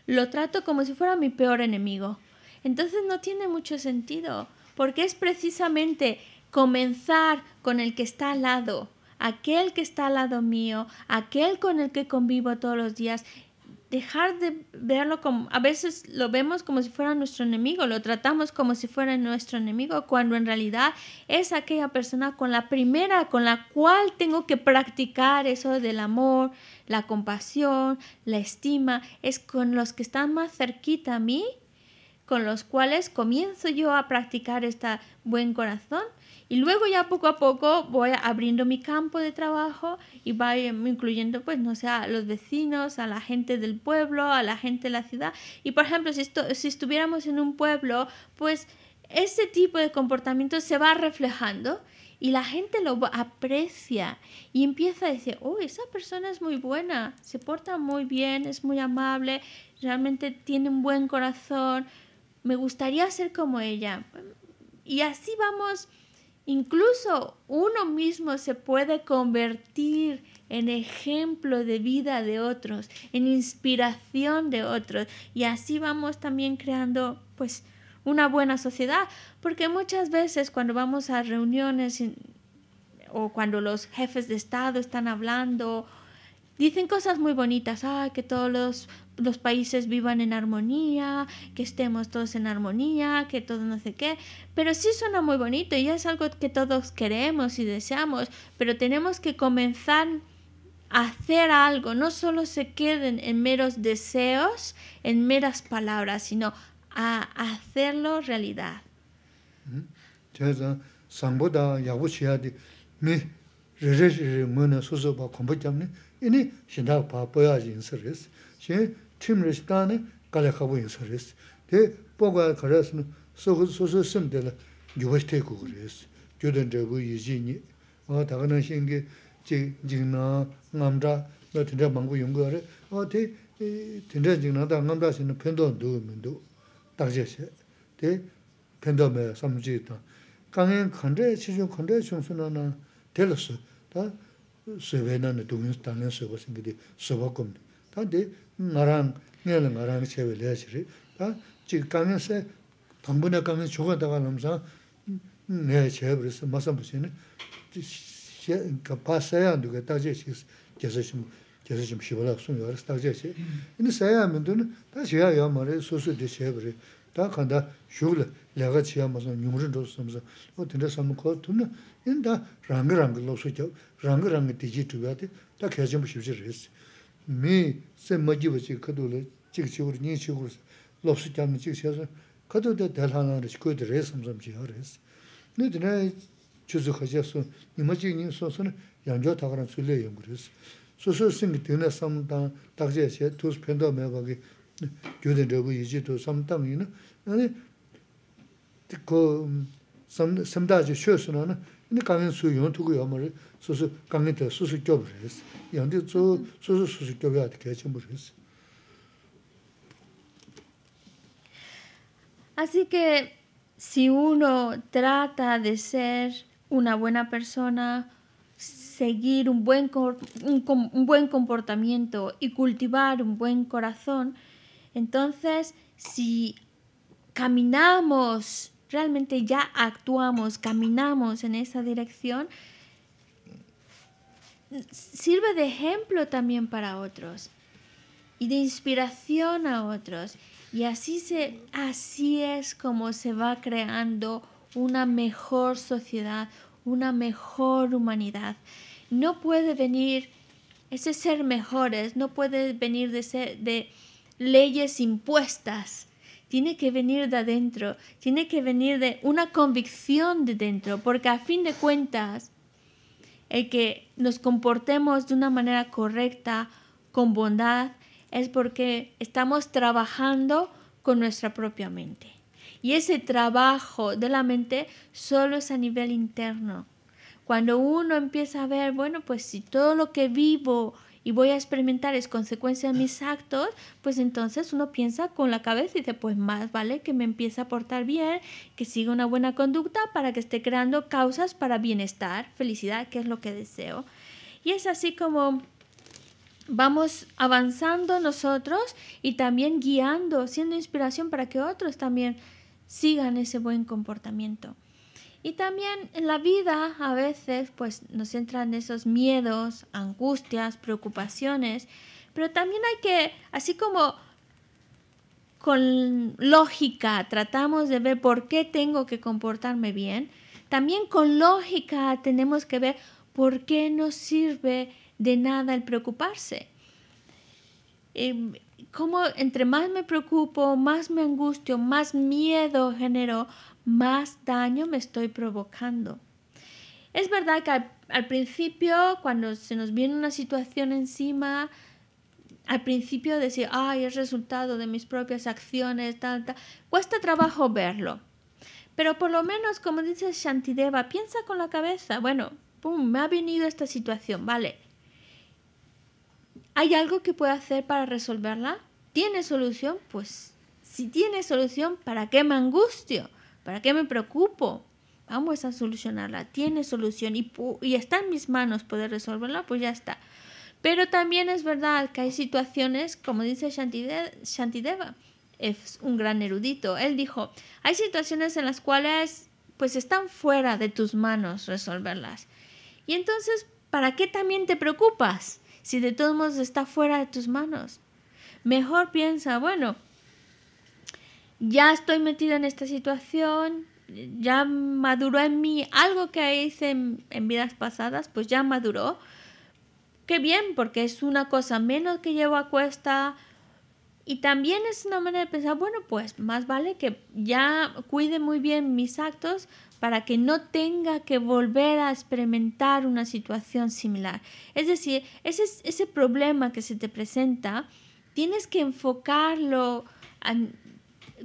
lo trato como si fuera mi peor enemigo. Entonces no tiene mucho sentido, porque es precisamente comenzar con el que está al lado, aquel que está al lado mío, aquel con el que convivo todos los días. Dejar de verlo como, a veces lo vemos como si fuera nuestro enemigo, lo tratamos como si fuera nuestro enemigo, cuando en realidad es aquella persona con la primera, con la cual tengo que practicar eso del amor, la compasión, la estima, es con los que están más cerquita a mí, con los cuales comienzo yo a practicar este buen corazón y luego ya poco a poco voy abriendo mi campo de trabajo y va incluyendo, pues, no sé, a los vecinos, a la gente del pueblo, a la gente de la ciudad. Y por ejemplo, si, esto, si estuviéramos en un pueblo, pues ese tipo de comportamiento se va reflejando y la gente lo aprecia y empieza a decir, oh, esa persona es muy buena, se porta muy bien, es muy amable, realmente tiene un buen corazón, me gustaría ser como ella. Y así vamos Incluso uno mismo se puede convertir en ejemplo de vida de otros, en inspiración de otros. Y así vamos también creando pues una buena sociedad, porque muchas veces cuando vamos a reuniones o cuando los jefes de Estado están hablando, dicen cosas muy bonitas, ay, que todos los los países vivan en armonía, que estemos todos en armonía, que todo no sé qué, pero sí suena muy bonito y es algo que todos queremos y deseamos, pero tenemos que comenzar a hacer algo, no solo se queden en meros deseos, en meras palabras, sino a hacerlo realidad. chim rish tani kalya khabu yinsa riz. Te poga kharaya sin sogo soso sim tila gyubash te kuku riz. Gyudan dragu yiji nyi. Awa taga na shingi jingna ngamdra la tindra mangu yungu gari. Awa te tindra jingna da ngamdra sin pendo ndu mendo dagja se. Te Ta suwa kumdi. tā 나랑 내는 나랑 ngā rāng ngā rāng chēwē lé chirī, tā chī kāngyā sē, tāmbū nā kāngyā chūgā tā kā nāmsā, ngā chēwē rī sā, mā sā mūsī nī, kā pā sāyā ndu kā tā chē chī kēsā chīm, kēsā chīm shīwā lā sūn yuwa rī sā tā chē mī sē mā jīwa chī kato lō chīk chī kūrī, nī chī kūrī sī, lōp sī kiam chī kī sī, kato dā dhālā nā rī chī kuya dā rē sāṁ sāṁ chī yā rē sī. Nī dā nā chū Así que si uno trata de ser una buena persona, seguir un buen, un buen comportamiento y cultivar un buen corazón, entonces si caminamos realmente ya actuamos, caminamos en esa dirección, sirve de ejemplo también para otros y de inspiración a otros. Y así, así es como se va creando una mejor sociedad, una mejor humanidad. No puede venir ese ser mejores, no puede venir de, de leyes impuestas tiene que venir de adentro, tiene que venir de una convicción de dentro, porque a fin de cuentas, el que nos comportemos de una manera correcta, con bondad, es porque estamos trabajando con nuestra propia mente. Y ese trabajo de la mente solo es a nivel interno. Cuando uno empieza a ver, bueno, pues si todo lo que vivo, y voy a experimentar es consecuencia de mis actos, pues entonces uno piensa con la cabeza y dice, pues más vale que me empiece a portar bien, que siga una buena conducta para que esté creando causas para bienestar, felicidad, que es lo que deseo. Y es así como vamos avanzando nosotros y también guiando, siendo inspiración para que otros también sigan ese buen comportamiento. Y también en la vida a veces pues nos entran esos miedos, angustias, preocupaciones, pero también hay que, así como con lógica tratamos de ver por qué tengo que comportarme bien, también con lógica tenemos que ver por qué no sirve de nada el preocuparse. Em, cómo como entre más me preocupo, más me angustio, más miedo genero, más daño me estoy provocando. Es verdad que al, principio, cuando se nos viene una situación encima, al principio decir, ay, es resultado de mis propias acciones, tal, tal, cuesta trabajo verlo. Pero por lo menos, como dice Shantideva, piensa con la cabeza, bueno, pum, me ha venido esta situación, vale. ¿Hay algo que pueda hacer para resolverla? ¿Tiene solución? Pues si tiene solución, ¿para qué me angustio? ¿Para qué me preocupo? Vamos a solucionarla, tiene solución y, está en mis manos poder resolverla, pues ya está. Pero también es verdad que hay situaciones, como dice Shantideva, es un gran erudito, él dijo, hay situaciones en las cuales pues están fuera de tus manos resolverlas. Y entonces, ¿para qué también te preocupas si de todos modos está fuera de tus manos? Mejor piensa, bueno, ya estoy metida en esta situación, ya maduró en mí algo que hice en, vidas pasadas, pues ya maduró. Qué bien, porque es una cosa menos que llevo a cuesta. Y también es una manera de pensar, bueno, pues más vale que ya cuide muy bien mis actos para que no tenga que volver a experimentar una situación similar. Es decir, ese, ese problema que se te presenta, tienes que enfocarlo,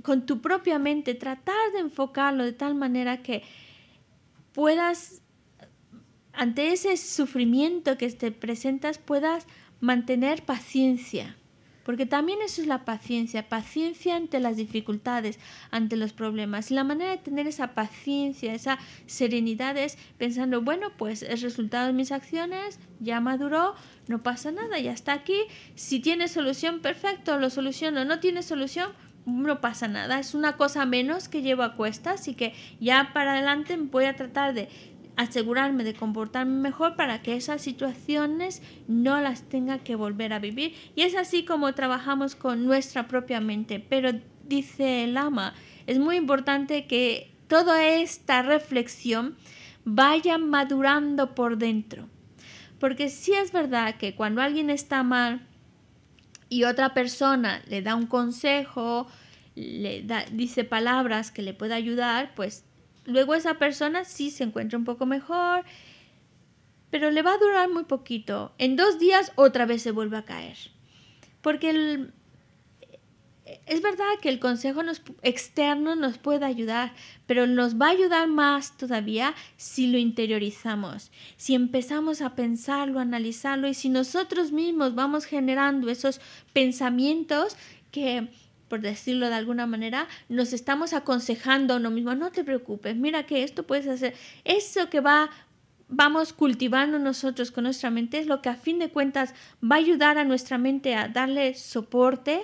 con tu propia mente, tratar de enfocarlo de tal manera que puedas, ante ese sufrimiento que te presentas, puedas mantener paciencia. Porque también eso es la paciencia, paciencia ante las dificultades, ante los problemas. Y la manera de tener esa paciencia, esa serenidad es pensando, bueno, pues el resultado de mis acciones, ya maduró, no pasa nada, ya está aquí. Si tiene solución, perfecto, lo soluciono. No tiene solución, no pasa nada, es una cosa menos que llevo a cuestas y que ya para adelante voy a tratar de asegurarme de comportarme mejor para que esas situaciones no las tenga que volver a vivir. Y es así como trabajamos con nuestra propia mente. Pero dice el ama, es muy importante que toda esta reflexión vaya madurando por dentro. Porque sí es verdad que cuando alguien está mal, y otra persona le da un consejo, le da, dice palabras que le pueda ayudar, pues luego esa persona sí se encuentra un poco mejor, pero le va a durar muy poquito. En dos días otra vez se vuelve a caer. Porque el, es verdad que el consejo externo nos puede ayudar, pero nos va a ayudar más todavía si lo interiorizamos, si empezamos a pensarlo, a analizarlo y si nosotros mismos vamos generando esos pensamientos que por decirlo de alguna manera, nos estamos aconsejando a uno mismo, no te preocupes, mira que esto puedes hacer, eso que va vamos cultivando nosotros con nuestra mente es lo que a fin de cuentas va a ayudar a nuestra mente a darle soporte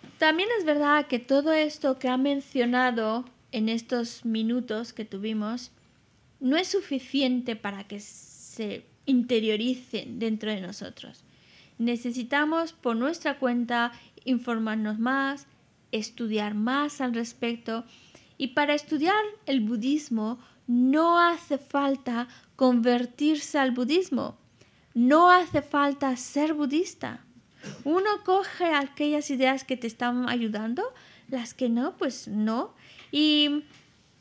También es verdad que todo esto que ha mencionado en estos minutos que tuvimos no es suficiente para que se interiorice dentro de nosotros. Necesitamos por nuestra cuenta informarnos más, estudiar más al respecto y para estudiar el budismo no hace falta convertirse al budismo, no hace falta ser budista. Uno coge aquellas ideas que te están ayudando, las que no, pues no. Y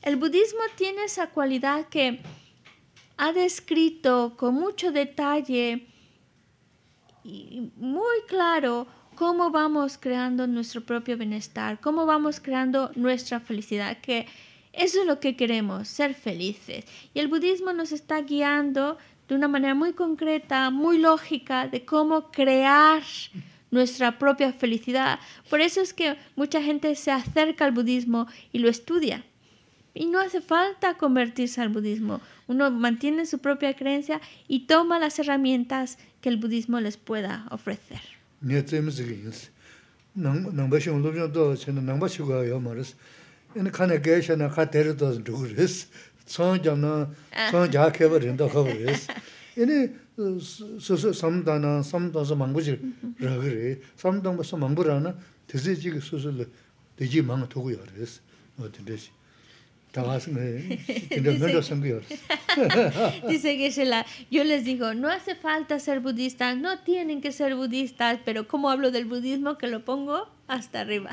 el budismo tiene esa cualidad que ha descrito con mucho detalle y muy claro cómo vamos creando nuestro propio bienestar, cómo vamos creando nuestra felicidad, que eso es lo que queremos, ser felices. Y el budismo nos está guiando de una manera muy concreta, muy lógica, de cómo crear nuestra propia felicidad. Por eso es que mucha gente se acerca al budismo y lo estudia. Y no hace falta convertirse al budismo. Uno mantiene su propia creencia y toma las herramientas que el budismo les pueda ofrecer sāng jāng nā, sāng jā kēpa rindā khawā rēs. Yini sūsū samdā nā, samdā sā māngbū chī rāgā rē, samdā sā māngbū rā nā, tēsī chī kī sūsū lā, tējī māngā tōgu yā rēs, Dice Geshe-la, yo les digo, no hace falta ser budistas, no tienen que ser budistas, pero como hablo del budismo que lo pongo hasta arriba.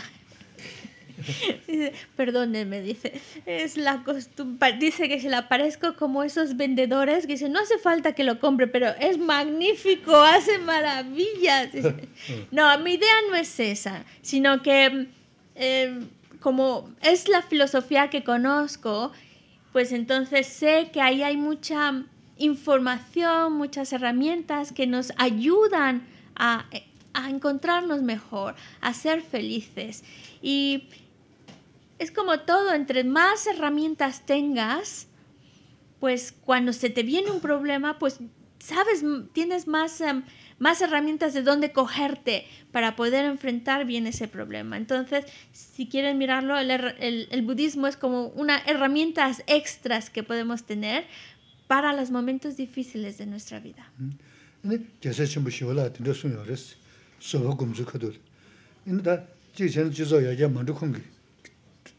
[laughs] [laughs] Perdónenme, dice, es la costumbre, dice que se la parezco como esos vendedores que dicen, no hace falta que lo compre, pero es magnífico, hace maravillas. [laughs] no, mi idea no es esa, sino que em, como es la filosofía que conozco, pues entonces sé que ahí hay mucha información, muchas herramientas que nos ayudan a, eh, a encontrarnos mejor, a ser felices. Y es como todo, entre más herramientas tengas, pues cuando se te viene un problema, pues sabes, tienes más, em, más herramientas de dónde cogerte para poder enfrentar bien ese problema. Entonces, si quieren mirarlo, el, budismo es como una herramientas extras que podemos tener para los momentos difíciles de nuestra vida.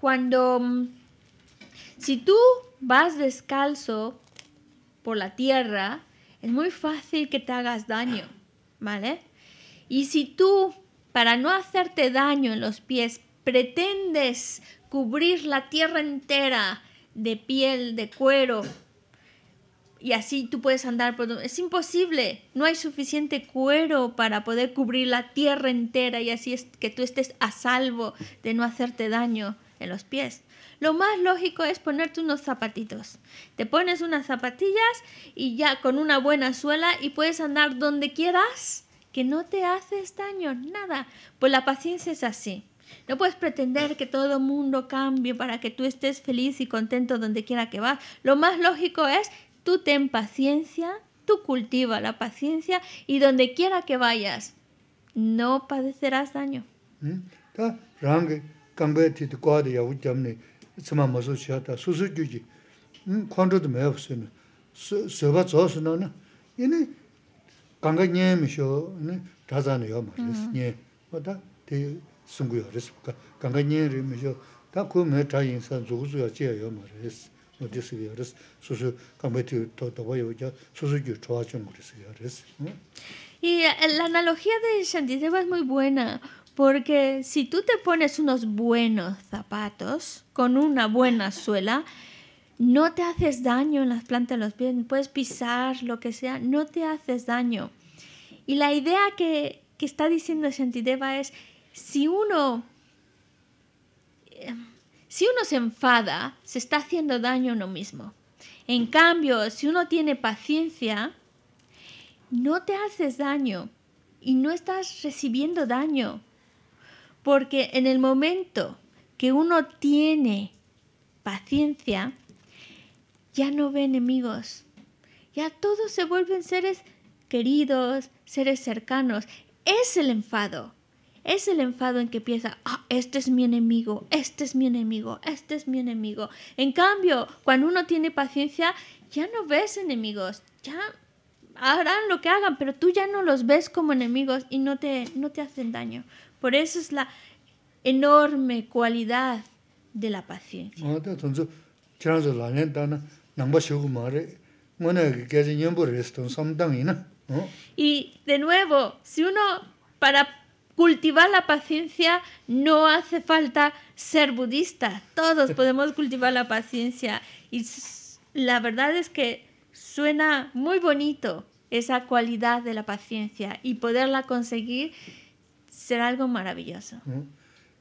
Cuando, mm, si tú vas descalzo por la tierra, es muy fácil que te hagas daño, ¿vale? Y si tú, para no hacerte daño en los pies, pretendes cubrir la tierra entera de piel, de cuero, y así tú puedes andar por... Es imposible, no hay suficiente cuero para poder cubrir la tierra entera y así es que tú estés a salvo de no hacerte daño en los pies. Lo más lógico es ponerte unos zapatitos. Te pones unas zapatillas y ya con una buena suela y puedes andar donde quieras que no te haces daño, nada. Pues la paciencia es así. No puedes pretender que todo el mundo cambie para que tú estés feliz y contento donde quiera que vas. Lo más lógico es tú ten paciencia, tú cultiva la paciencia y donde quiera que vayas, no padecerás daño. ¿Mm? kāngbē tī tī kua dē yā wū tiam nē, tsumā ma sū shi yā tā sū sū kyū kī, nē kuān rū tē mē hō sē nē, sē bā tsō sē nō nā, yī nē, kāngbē nyē mē shi yō, nē, tā sā nē yō Porque si tú te pones unos buenos zapatos con una buena suela, no te haces daño en las plantas de los pies, puedes pisar lo que sea, no te haces daño. Y la idea que, está diciendo Shantideva es, si uno, eh, si uno se enfada, se está haciendo daño a uno mismo. En cambio, si uno tiene paciencia, no te haces daño y no estás recibiendo daño. Porque en el momento que uno tiene paciencia, ya no ve enemigos. Ya todos se vuelven seres queridos, seres cercanos. Es el enfado. Es el enfado en que piensa, oh, este es mi enemigo, este es mi enemigo, este es mi enemigo. En cambio, cuando uno tiene paciencia, ya no ves enemigos, ya harán lo que hagan, pero tú ya no los ves como enemigos y no te hacen daño. Por eso es la enorme cualidad de la paciencia. Ah, y de nuevo, si uno para cultivar la paciencia no hace falta ser budista, todos [laughs] podemos cultivar la paciencia y la verdad es que suena muy bonito esa cualidad de la paciencia y poderla conseguir ser algo maravilloso.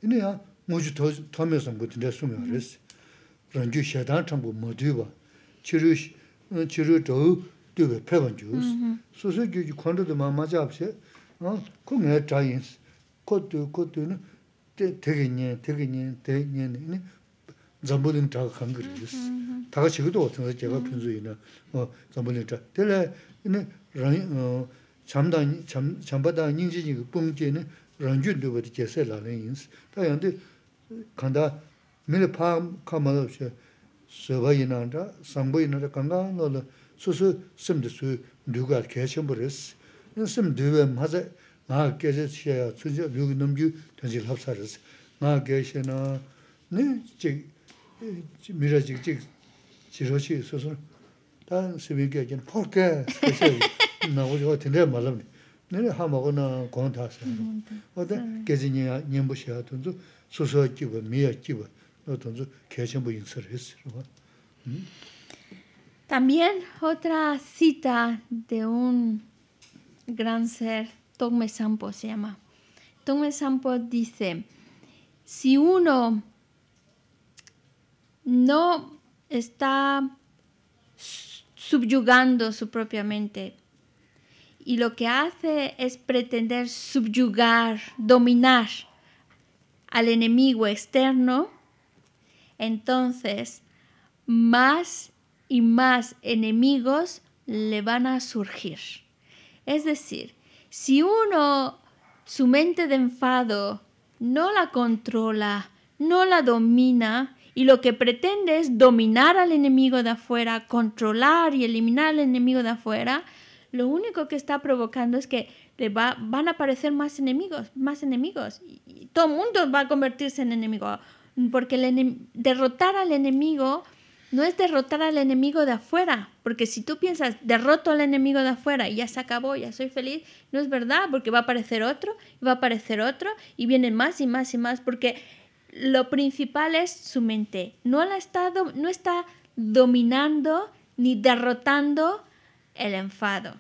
Ine ya moju to tome son butin de sumo res. Ranju shedan chambu modu ba. Chiru chiru do do be pevan jus. So so ju kondo de mama ja apse. Ha ko ne tayins. Ko tu ko tu ne te tege ne tege te ne ne Zambulin ta kan Ta ga chigdo otin ze ga pinzu ina. Ha zambulin ta. Tele ine ran rāngyū ṭūpa tī kēsē lāni yīnsi. Tā yāndi kāndā mīli pāṁ kā mālā wuxia sēvā yīnā rā, sāṅba yīnā rā kāngā nō rā sūsū sīm tī sū rūgā rā 지 mū rēsi. Yīn sīm dūwa māzā ngā kēchī chīyā yā tsūnyā nōm Ngā nā nī mīrā chī tā También otra cita de un gran ser, Togme Sampo se llama. Togme Sampo dice, si uno no está subyugando su propia mente, y lo que hace es pretender subyugar, dominar al enemigo externo, entonces más y más enemigos le van a surgir. Es decir, si uno su mente de enfado no la controla, no la domina, y lo que pretende es dominar al enemigo de afuera, controlar y eliminar al enemigo de afuera, lo único que está provocando es que va, van a aparecer más enemigos, más enemigos. Y, todo el mundo va a convertirse en enemigo, porque derrotar al enemigo no es derrotar al enemigo de afuera, porque si tú piensas, derroto al enemigo de afuera y ya se acabó, ya soy feliz, no es verdad, porque va a aparecer otro, va a aparecer otro, y vienen más y más y más, porque lo principal es su mente. No, la estado no está dominando ni derrotando el enfado.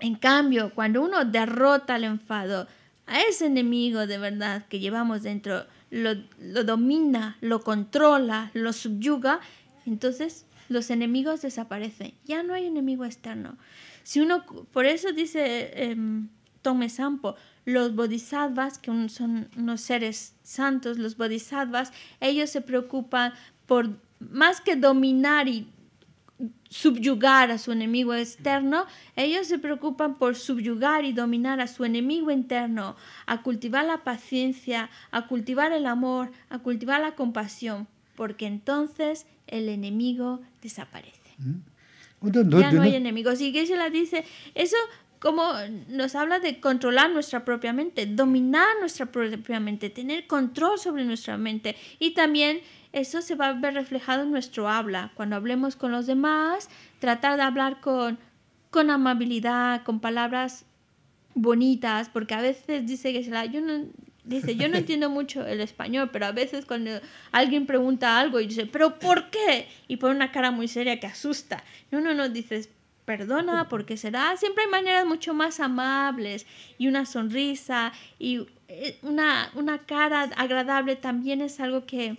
En cambio, cuando uno derrota el enfado, a ese enemigo de verdad que llevamos dentro, lo, domina, lo controla, lo subyuga, entonces los enemigos desaparecen. Ya no hay enemigo externo. Si uno, por eso dice eh, Tome Sampo, los bodhisattvas, que son unos seres santos, los bodhisattvas, ellos se preocupan por más que dominar y subyugar a su enemigo externo, ellos se preocupan por subyugar y dominar a su enemigo interno, a cultivar la paciencia, a cultivar el amor, a cultivar la compasión, porque entonces el enemigo desaparece. Mm. Ya no hay enemigos. Y que la dice, eso como nos habla de controlar nuestra propia mente, dominar nuestra propia mente, tener control sobre nuestra mente y también eso se va a ver reflejado en nuestro habla. Cuando hablemos con los demás, tratar de hablar con, con amabilidad, con palabras bonitas, porque a veces dice que se la, yo no, dice, yo no [laughs] entiendo mucho el español, pero a veces cuando alguien pregunta algo y dice, pero ¿por qué? Y pone una cara muy seria que asusta. No, no, no, dices, perdona, qué será. Siempre hay maneras mucho más amables y una sonrisa y eh, una, una cara agradable también es algo que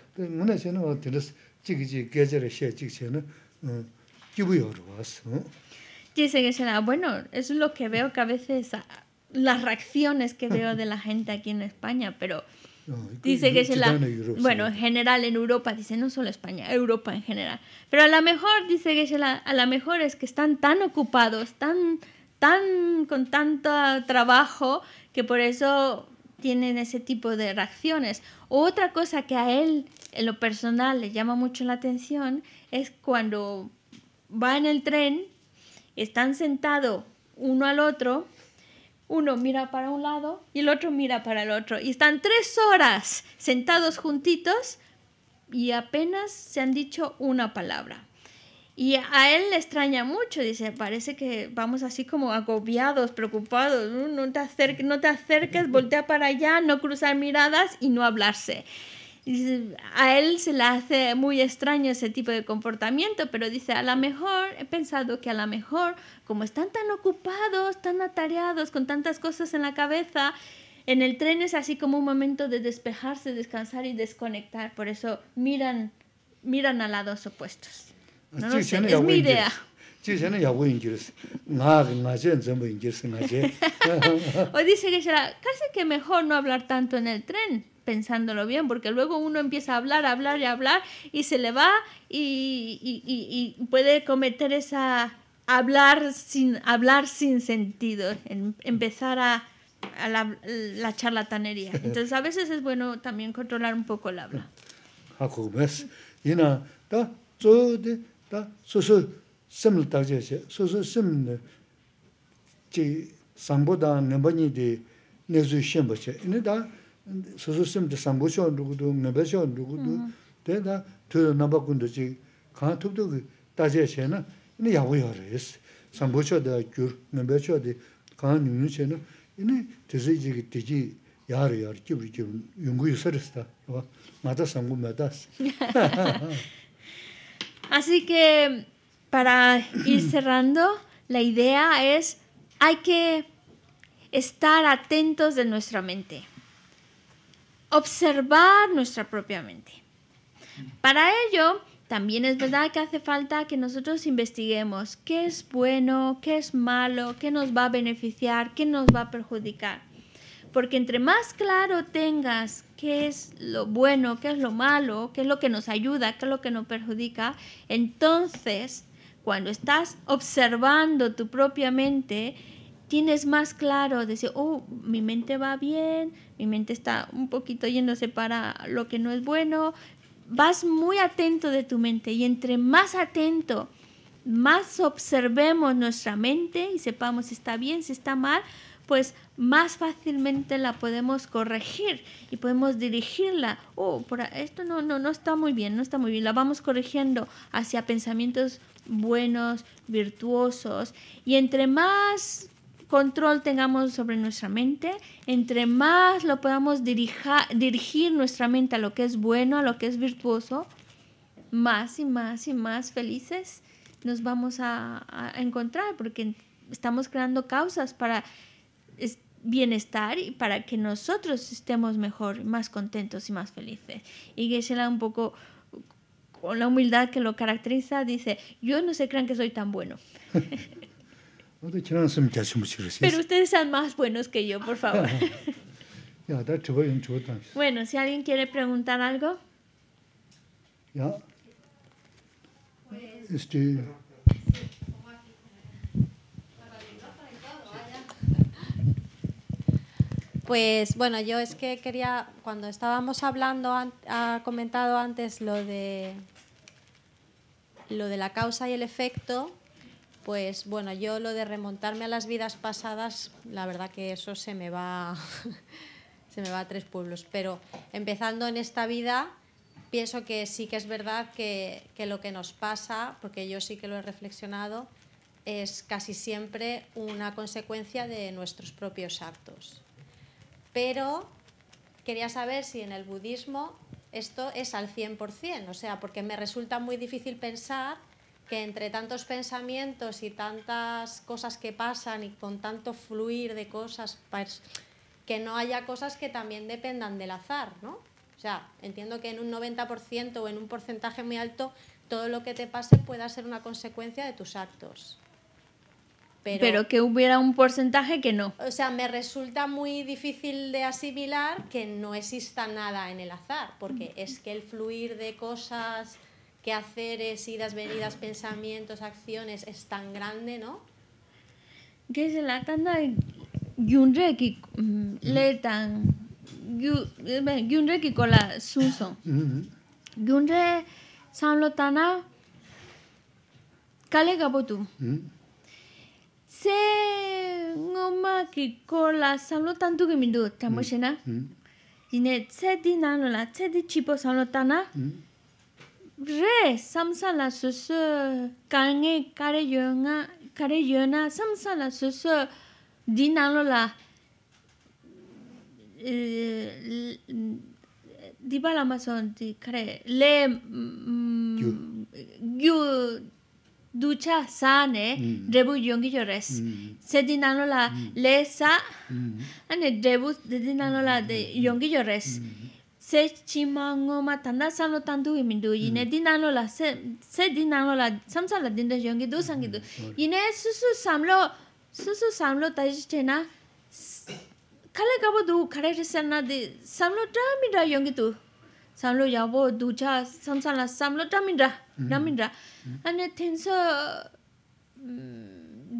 Dice que será, bueno, es lo que veo que a veces las reacciones que veo de la [laughs] gente aquí en España, pero dice que se la bueno en general en Europa dice no solo España Europa en general pero a lo mejor dice que se la a lo mejor es que están tan ocupados tan tan con tanto trabajo que por eso tienen ese tipo de reacciones. Otra cosa que a él en lo personal le llama mucho la atención es cuando va en el tren, están sentados uno al otro, uno mira para un lado y el otro mira para el otro. Y están tres horas sentados juntitos y apenas se han dicho una palabra. Y a él le extraña mucho, dice, parece que vamos así como agobiados, preocupados, no te, acerques, no te acerques, voltea para allá, no cruzar miradas y no hablarse. a él se le hace muy extraño ese tipo de comportamiento, pero dice, a lo mejor, he pensado que a lo mejor, como están tan ocupados, tan atareados, con tantas cosas en la cabeza, en el tren es así como un momento de despejarse, descansar y desconectar. Por eso miran, miran a lados opuestos es mi idea [laughs] O dice que será casi que mejor no hablar tanto en el tren, pensándolo bien, porque luego uno empieza a hablar, hablar y hablar y se le va y, y, y, puede cometer esa hablar sin, hablar sin sentido, empezar a, a la, charlatanería. [laughs] Entonces a veces es bueno también controlar un poco el habla. [laughs] 다 소소 심을 따지세 소소 심네 지 cī sāmbū tā nimbāñi dī 소소 yī shīn 누구도 ini 누구도 대다 더 cī 지 가톱도 따지세나 nimbā chōn rūgudū, 규 tā tūyo nabakún dō cī kāñ tūp tūg dājīyacay ina, ini yāgu yāru yīs, sāmbū Así que para ir cerrando, la idea es, hay que estar atentos de nuestra mente, observar nuestra propia mente. Para ello, también es verdad que hace falta que nosotros investiguemos qué es bueno, qué es malo, qué nos va a beneficiar, qué nos va a perjudicar. Porque entre más claro tengas qué es lo bueno, qué es lo malo, qué es lo que nos ayuda, qué es lo que nos perjudica, entonces cuando estás observando tu propia mente, tienes más claro, decir, oh, mi mente va bien, mi mente está un poquito yéndose para lo que no es bueno, vas muy atento de tu mente y entre más atento, más observemos nuestra mente y sepamos si está bien, si está mal, pues más fácilmente la podemos corregir y podemos dirigirla. Oh, por esto no, no, no está muy bien, no está muy bien. La vamos corrigiendo hacia pensamientos buenos, virtuosos. Y entre más control tengamos sobre nuestra mente, entre más lo podamos dirigir nuestra mente a lo que es bueno, a lo que es virtuoso, más y más y más felices nos vamos a, encontrar, porque estamos creando causas para bienestar y para que nosotros estemos mejor, más contentos y más felices. Y geshe un poco con la humildad que lo caracteriza dice, yo no sé, crean que soy tan bueno. [laughs] Pues, Pero ustedes sean más buenos que yo, por favor. [laughs] bueno, si alguien quiere preguntar algo. Pues, este... Pues bueno, yo es que quería, cuando estábamos hablando, ha comentado antes lo de lo de la causa y el efecto, pues bueno, yo lo de remontarme a las vidas pasadas, la verdad que eso se me va [laughs] se me va a tres pueblos, pero empezando en esta vida pienso que sí que es verdad que lo que nos pasa, porque yo sí que lo he reflexionado, es casi siempre una consecuencia de nuestros propios actos pero quería saber si en el budismo esto es al 100%, o sea, porque me resulta muy difícil pensar que entre tantos pensamientos y tantas cosas que pasan y con tanto fluir de cosas, pues, que no haya cosas que también dependan del azar, ¿no? O sea, entiendo que en un 90% o en un porcentaje muy alto todo lo que te pase pueda ser una consecuencia de tus actos. Pero, que hubiera un porcentaje que no. O sea, me resulta muy difícil de asimilar que no exista nada en el azar, porque es que el fluir de cosas, que quehaceres, idas, venidas, pensamientos, acciones, es tan grande, ¿no? la da que letan la un kale gabotu. Mm-hmm. se ngoma ki kola sanlo tantu ki mindu tamoshe na ine tse di nanlo la tse di chipo sanlo tana re samsa la susu kange kare yo nga susu di nanlo di pala ma son kare le gyu ducha sane mm. debu yongi yores mm. sedina no la mm. lesa ane debu sedina no la de yongi yores se chimango ma tanda sanlo tandu i mindu ine dina no la se se dina la samsa la dinda yongi du sangi du ine susu samlo susu samlo taji chena kale kabo du khare resana de samlo tamira yongi tu samlo yabo ducha samsa la samlo tamira 남인라 rā, 텐서 tēn sō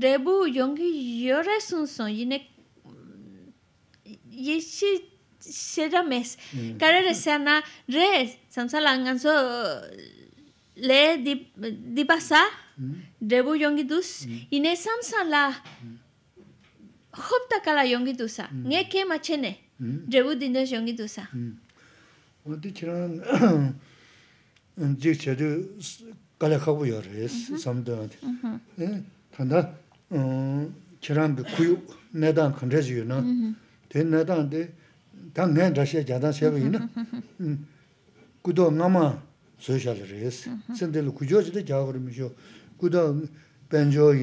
rebu yōngi 예시 세라메스 sō, yīne yīshī shērā 디바사 레부 용기 두스 이네 rē sāmsā 용기 두사 sō 마체네 레부 디네 용기 두사 dūs, [clears throat] jik chadu kala khabu yor es, samdo 그 Tanda 내단 mm, kuyu 된 kandres yu na, mm-hmm. ten nedan de tan ngen rashi jadan sebi yu na, mm-hmm. mm, kudo ngama soyshal yor es. Mm-hmm. Sende lu kujo zide benjo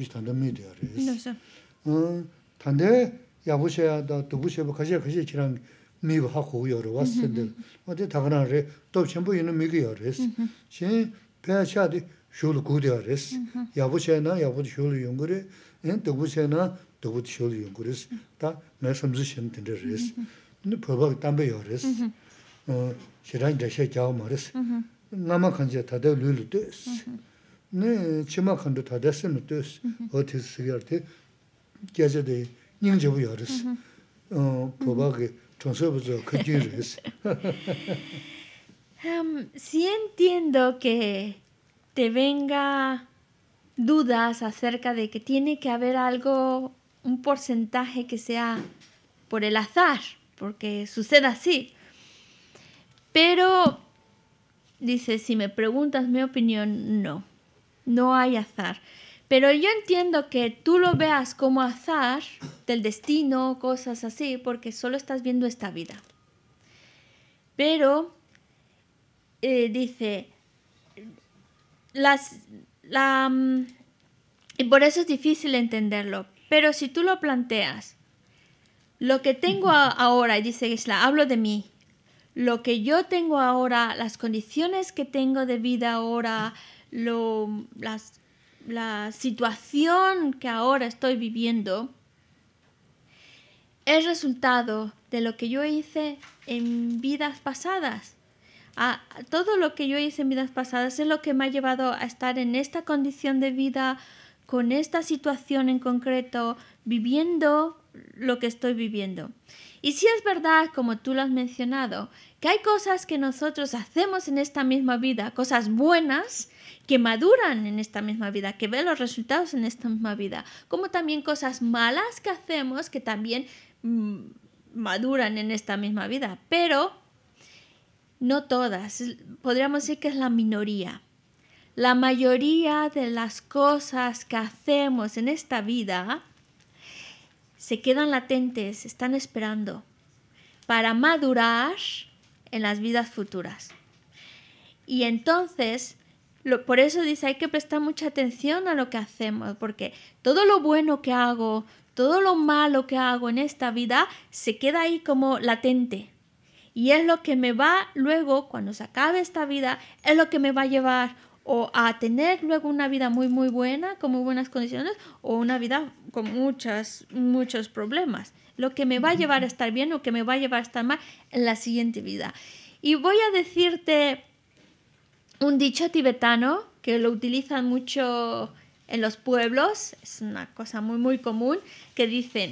jik tanda mm, Tanda 야부셔야 다 두부셔부 가셔 가셔 지랑 미부 하고 여러 왔을들 어디 다그나래 또 전부 있는 미기 여레스 신 배샤디 쇼르 구디 여레스 야부셔나 야부 쇼르 용그레 엔 두부셔나 두부 쇼르 용그레스 다 말씀지 신들레스 근데 법학 담배 여레스 어 지랑 대셔 자오 말레스 나마 간제 다들 룰르데스 네 치마 칸도 다 됐으면 됐어 어디서 시작할 Si [laughs] entiendo que te venga dudas acerca de que tiene que haber algo, un porcentaje que sea por el azar, porque sucede así. Pero, dice, si me preguntas mi opinión, no, no hay azar. Pero yo entiendo que tú lo veas como azar del destino, cosas así, porque solo estás viendo esta vida. Pero eh, dice, las, mm, y por eso es difícil entenderlo, pero si tú lo planteas, lo que tengo ahora, dice Isla, hablo de mí, lo que yo tengo ahora, las condiciones que tengo de vida ahora, lo, las la situación que ahora estoy viviendo es resultado de lo que yo hice en vidas pasadas. a todo lo que yo hice en vidas pasadas es lo que me ha llevado a estar en esta condición de vida, con esta situación en concreto, viviendo lo que estoy viviendo. Y si es verdad, como tú lo has mencionado, que hay cosas que nosotros hacemos en esta misma vida, cosas buenas, que maduran en esta misma vida, que ven los resultados en esta misma vida, como también cosas malas que hacemos que también mm, maduran en esta misma vida, pero no todas, podríamos decir que es la minoría. La mayoría de las cosas que hacemos en esta vida se quedan latentes, están esperando para madurar en las vidas futuras. Y entonces por eso dice, hay que prestar mucha atención a lo que hacemos, porque todo lo bueno que hago, todo lo malo que hago en esta vida, se queda ahí como latente. Y es lo que me va luego, cuando se acabe esta vida, es lo que me va a llevar o a tener luego una vida muy muy buena, con muy buenas condiciones, o una vida con muchos, muchos problemas. Lo que me va a llevar a estar bien o que me va a llevar a estar mal en la siguiente vida. Y voy a decirte un dicho tibetano que lo utilizan mucho en los pueblos, es una cosa muy muy común, que dicen,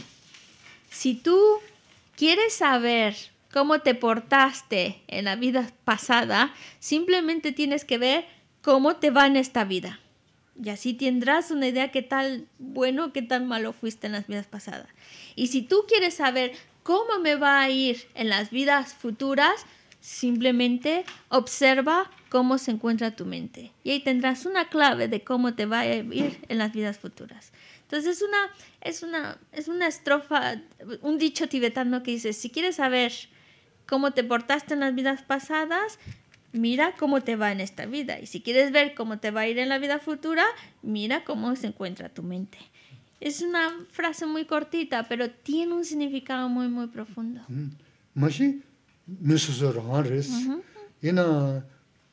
si tú quieres saber cómo te portaste en la vida pasada, simplemente tienes que ver cómo te va en esta vida. Y así tendrás una idea qué tal bueno, qué tan malo fuiste en las vidas pasadas. Y si tú quieres saber cómo me va a ir en las vidas futuras, simplemente observa cómo se encuentra tu mente. Y ahí tendrás una clave de cómo te va a ir en las vidas futuras. Entonces es una, es una, es una estrofa, un dicho tibetano que dice, si quieres saber cómo te portaste en las vidas pasadas, mira cómo te va en esta vida. Y si quieres ver cómo te va a ir en la vida futura, mira cómo se encuentra tu mente. Es una frase muy cortita, pero tiene un significado muy, muy profundo. Mm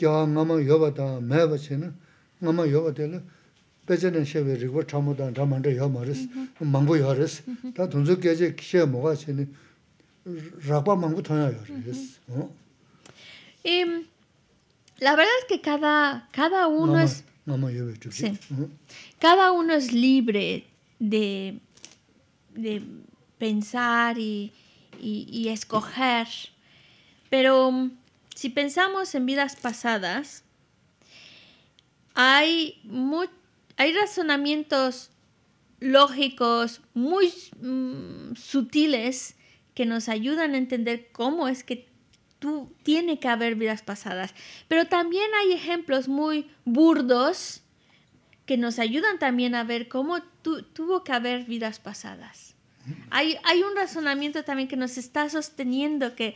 kyaa ngama yoba taa mayaba che na ngama yoba tela pechenen shewe rikwa chamu taa dhamanda yo maris, mangbu yo res. Mm-hmm. Mm-hmm. Taa tunzu keche kishe moga che ni rakpa mangbu tonya yo mm-hmm. res. Oh. Em, la verdad es que cada, cada uno ngama, es... Ngama yoba sí. Oh. Cada uno es libre de, de pensar y, y, y escoger, pero... Si pensamos en vidas pasadas, hay, hay razonamientos lógicos muy mm, sutiles que nos ayudan a entender cómo es que tú tiene que haber vidas pasadas. Pero también hay ejemplos muy burdos que nos ayudan también a ver cómo tú tuvo que haber vidas pasadas. Hay, hay un razonamiento también que nos está sosteniendo que,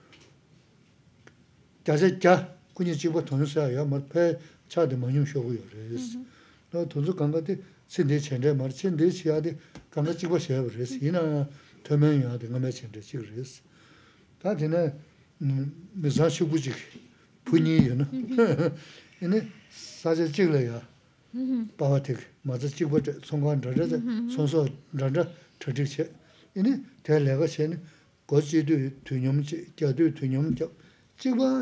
자세자 군이 집어 돈서야 뭐 옆에 차도 많이 쇼고요. 그래서 너 돈서 간다데 신대 천재 말 신대 시아데 간다 집어 쇼야 그래서 이나 더면이야 된 거면 신대 집을 그래서 다들 네 미사시 부직 분이요. 이네 사제 찍으려요. 음. [laughs] 바바틱 맞아 찍고 송관 저저 손소 런저 저저 이네 대레가 신 고지도 튜뇽지 겨도 튜뇽적 Y como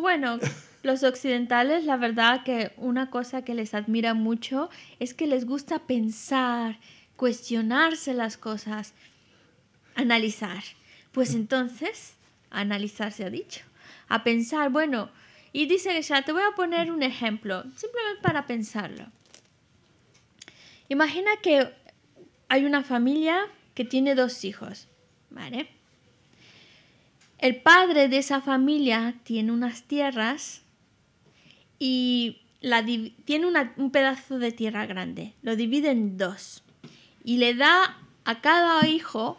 bueno, [laughs] los occidentales, la verdad que una cosa que les admira mucho es que les gusta pensar, cuestionarse las cosas, analizar. Pues mm. entonces, analizar se ha dicho a pensar, bueno, y dice ya te voy a poner un ejemplo, simplemente para pensarlo. Imagina que hay una familia que tiene dos hijos, ¿vale? El padre de esa familia tiene unas tierras y la tiene un pedazo de tierra grande, lo divide en dos y le da a cada hijo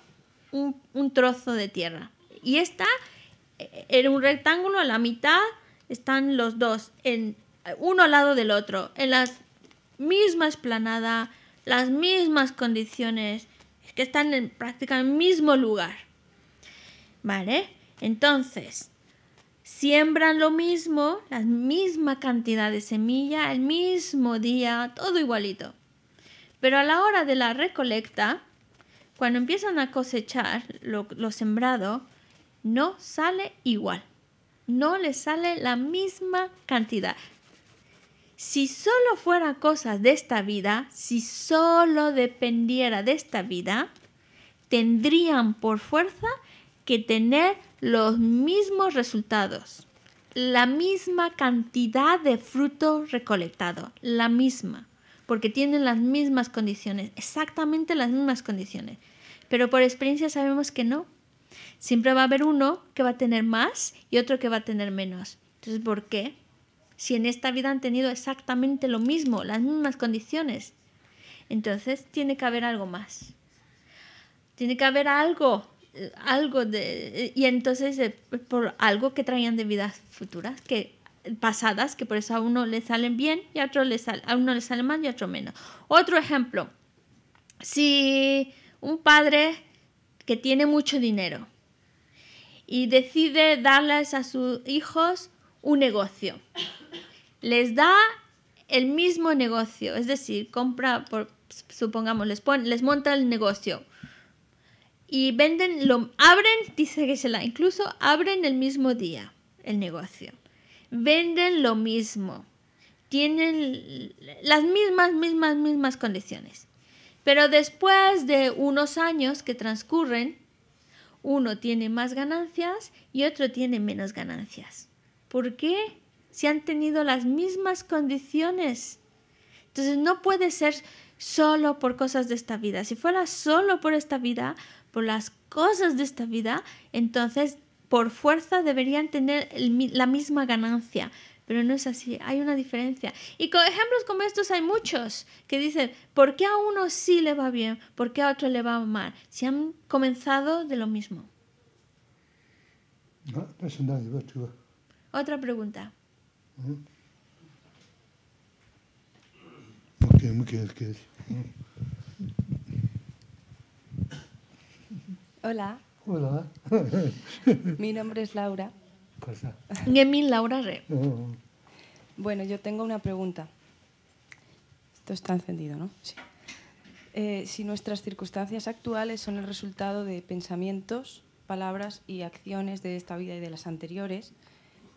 un, un trozo de tierra. Y esta en un rectángulo, a la mitad, están los dos, en, uno al lado del otro, en la misma esplanada, las mismas condiciones, es que están en prácticamente el mismo lugar. ¿Vale? Entonces, siembran lo mismo, la misma cantidad de semilla, el mismo día, todo igualito. Pero a la hora de la recolecta, cuando empiezan a cosechar lo sembrado, no sale igual. No le sale la misma cantidad. Si solo fuera cosas de esta vida, si solo dependiera de esta vida, tendrían por fuerza que tener los mismos resultados, la misma cantidad de fruto recolectado, la misma, porque tienen las mismas condiciones, exactamente las mismas condiciones. Pero por experiencia sabemos que no, Siempre va a haber uno que va a tener más y otro que va a tener menos. Entonces, ¿por qué? Si en esta vida han tenido exactamente lo mismo, las mismas condiciones. Entonces, tiene que haber algo más. Tiene que haber algo, algo de... Y entonces, eh, por algo que traían de vidas futuras, que pasadas, que por eso a uno le salen bien y a otro le salen a uno le sale más y a otro menos. Otro ejemplo, si un padre que tiene mucho dinero y decide darles a sus hijos un negocio. Les da el mismo negocio, es decir, compra, por, supongamos, les, les monta el negocio y venden, lo abren, dice que se la, incluso abren el mismo día el negocio. Venden lo mismo, tienen las mismas, mismas, mismas condiciones. Pero después de unos años que transcurren, uno tiene más ganancias y otro tiene menos ganancias. ¿Por qué? Si han tenido las mismas condiciones. Entonces no puede ser solo por cosas de esta vida. Si fuera solo por esta vida, por las cosas de esta vida, entonces por fuerza deberían tener la misma ganancia pero no es así, hay una diferencia. Y con ejemplos como estos hay muchos que dicen, ¿por qué a uno sí le va bien? ¿Por qué a otro le va mal? Si han comenzado de lo mismo. Otra pregunta. ¿Eh? Hola. Hola. Mi nombre es Laura. Laura mm. Bueno, yo tengo una pregunta. Esto está encendido, ¿no? Sí. Eh, si nuestras circunstancias actuales son el resultado de pensamientos, palabras y acciones de esta vida y de las anteriores,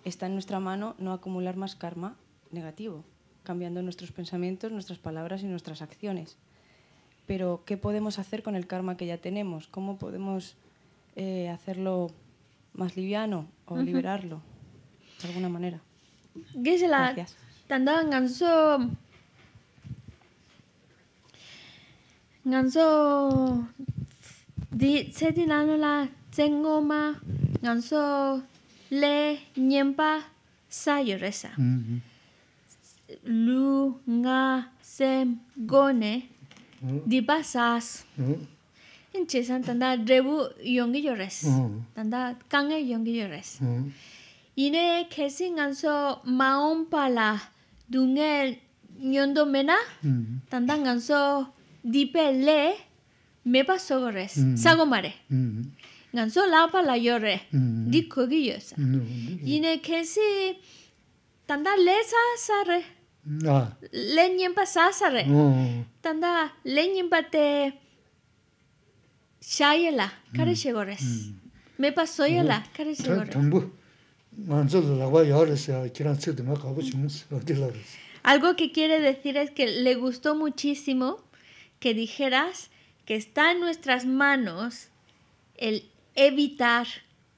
está en nuestra mano no acumular más karma negativo, cambiando nuestros pensamientos, nuestras palabras y nuestras acciones. Pero, ¿qué podemos hacer con el karma que ya tenemos? ¿Cómo podemos eh, hacerlo más liviano liberarlo de alguna manera. Gisela, tandaban ganso. Ganso. Di, se dinano la tengoma, ganso le niempa sayoresa. Mm Lu nga sem gone di basas. Enche ཅེས དང རེབུ ཡོང གི Tanda རེས དང གང གི ཡོང གི ཡོད རེས ཡིན ཁེསི ང ཚོ མ ཨོམ པ ལ དུང ངེ ཉོན་དོ མེན དང དང ང ཚོ ཌིཔེ ལེ མེ པ སོ གི རེས ས གོ མ རེ ང ཚོ ལ པ ལ ཡོད Algo que quiere decir es que le gustó muchísimo que dijeras que está en nuestras manos el evitar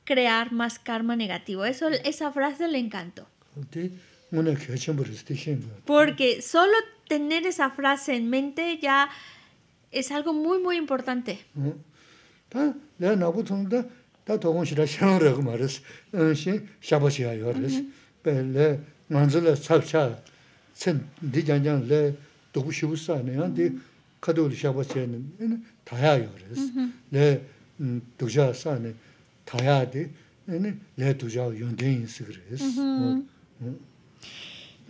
crear más karma negativo. Eso, esa frase le encantó. Porque solo tener esa frase en mente ya es algo muy, muy importante. Mm.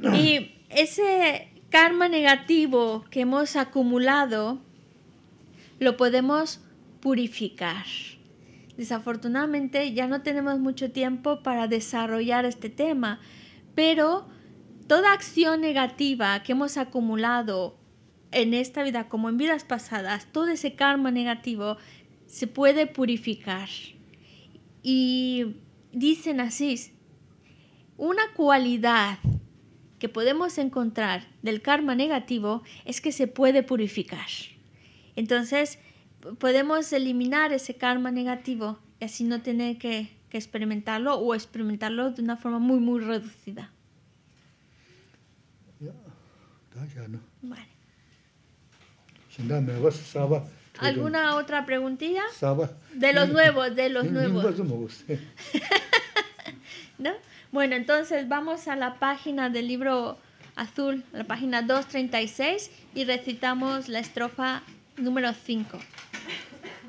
Y ese karma negativo que hemos acumulado lo podemos purificar. Desafortunadamente ya no tenemos mucho tiempo para desarrollar este tema, pero toda acción negativa que hemos acumulado en esta vida como en vidas pasadas, todo ese karma negativo se puede purificar. Y dicen así, una cualidad que podemos encontrar del karma negativo es que se puede purificar. Entonces, podemos eliminar ese karma negativo y así no tener que, experimentarlo o experimentarlo de una forma muy, muy reducida. Ah, ¿Alguna otra preguntilla? De los mm. nuevos, de los mm, nuevos. Eh. [laughs] Bueno, entonces vamos a la página del libro azul, la página 236, y recitamos la estrofa número 5.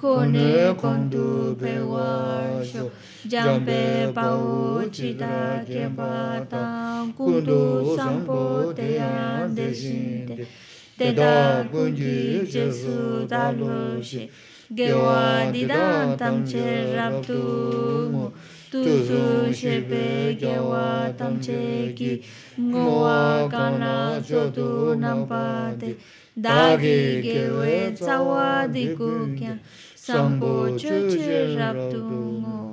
Kone kontu pewasho Jampe pauchita kepatam Kundu sampo teyan deshinte Teda kunji jesu daloshi Gewa didan tam che raptumu Tuzu shepe gewa tam che ki Ngowa kana chotu nampate Dagi gewe tsawa dikukyan sambo chu chu rab tu mu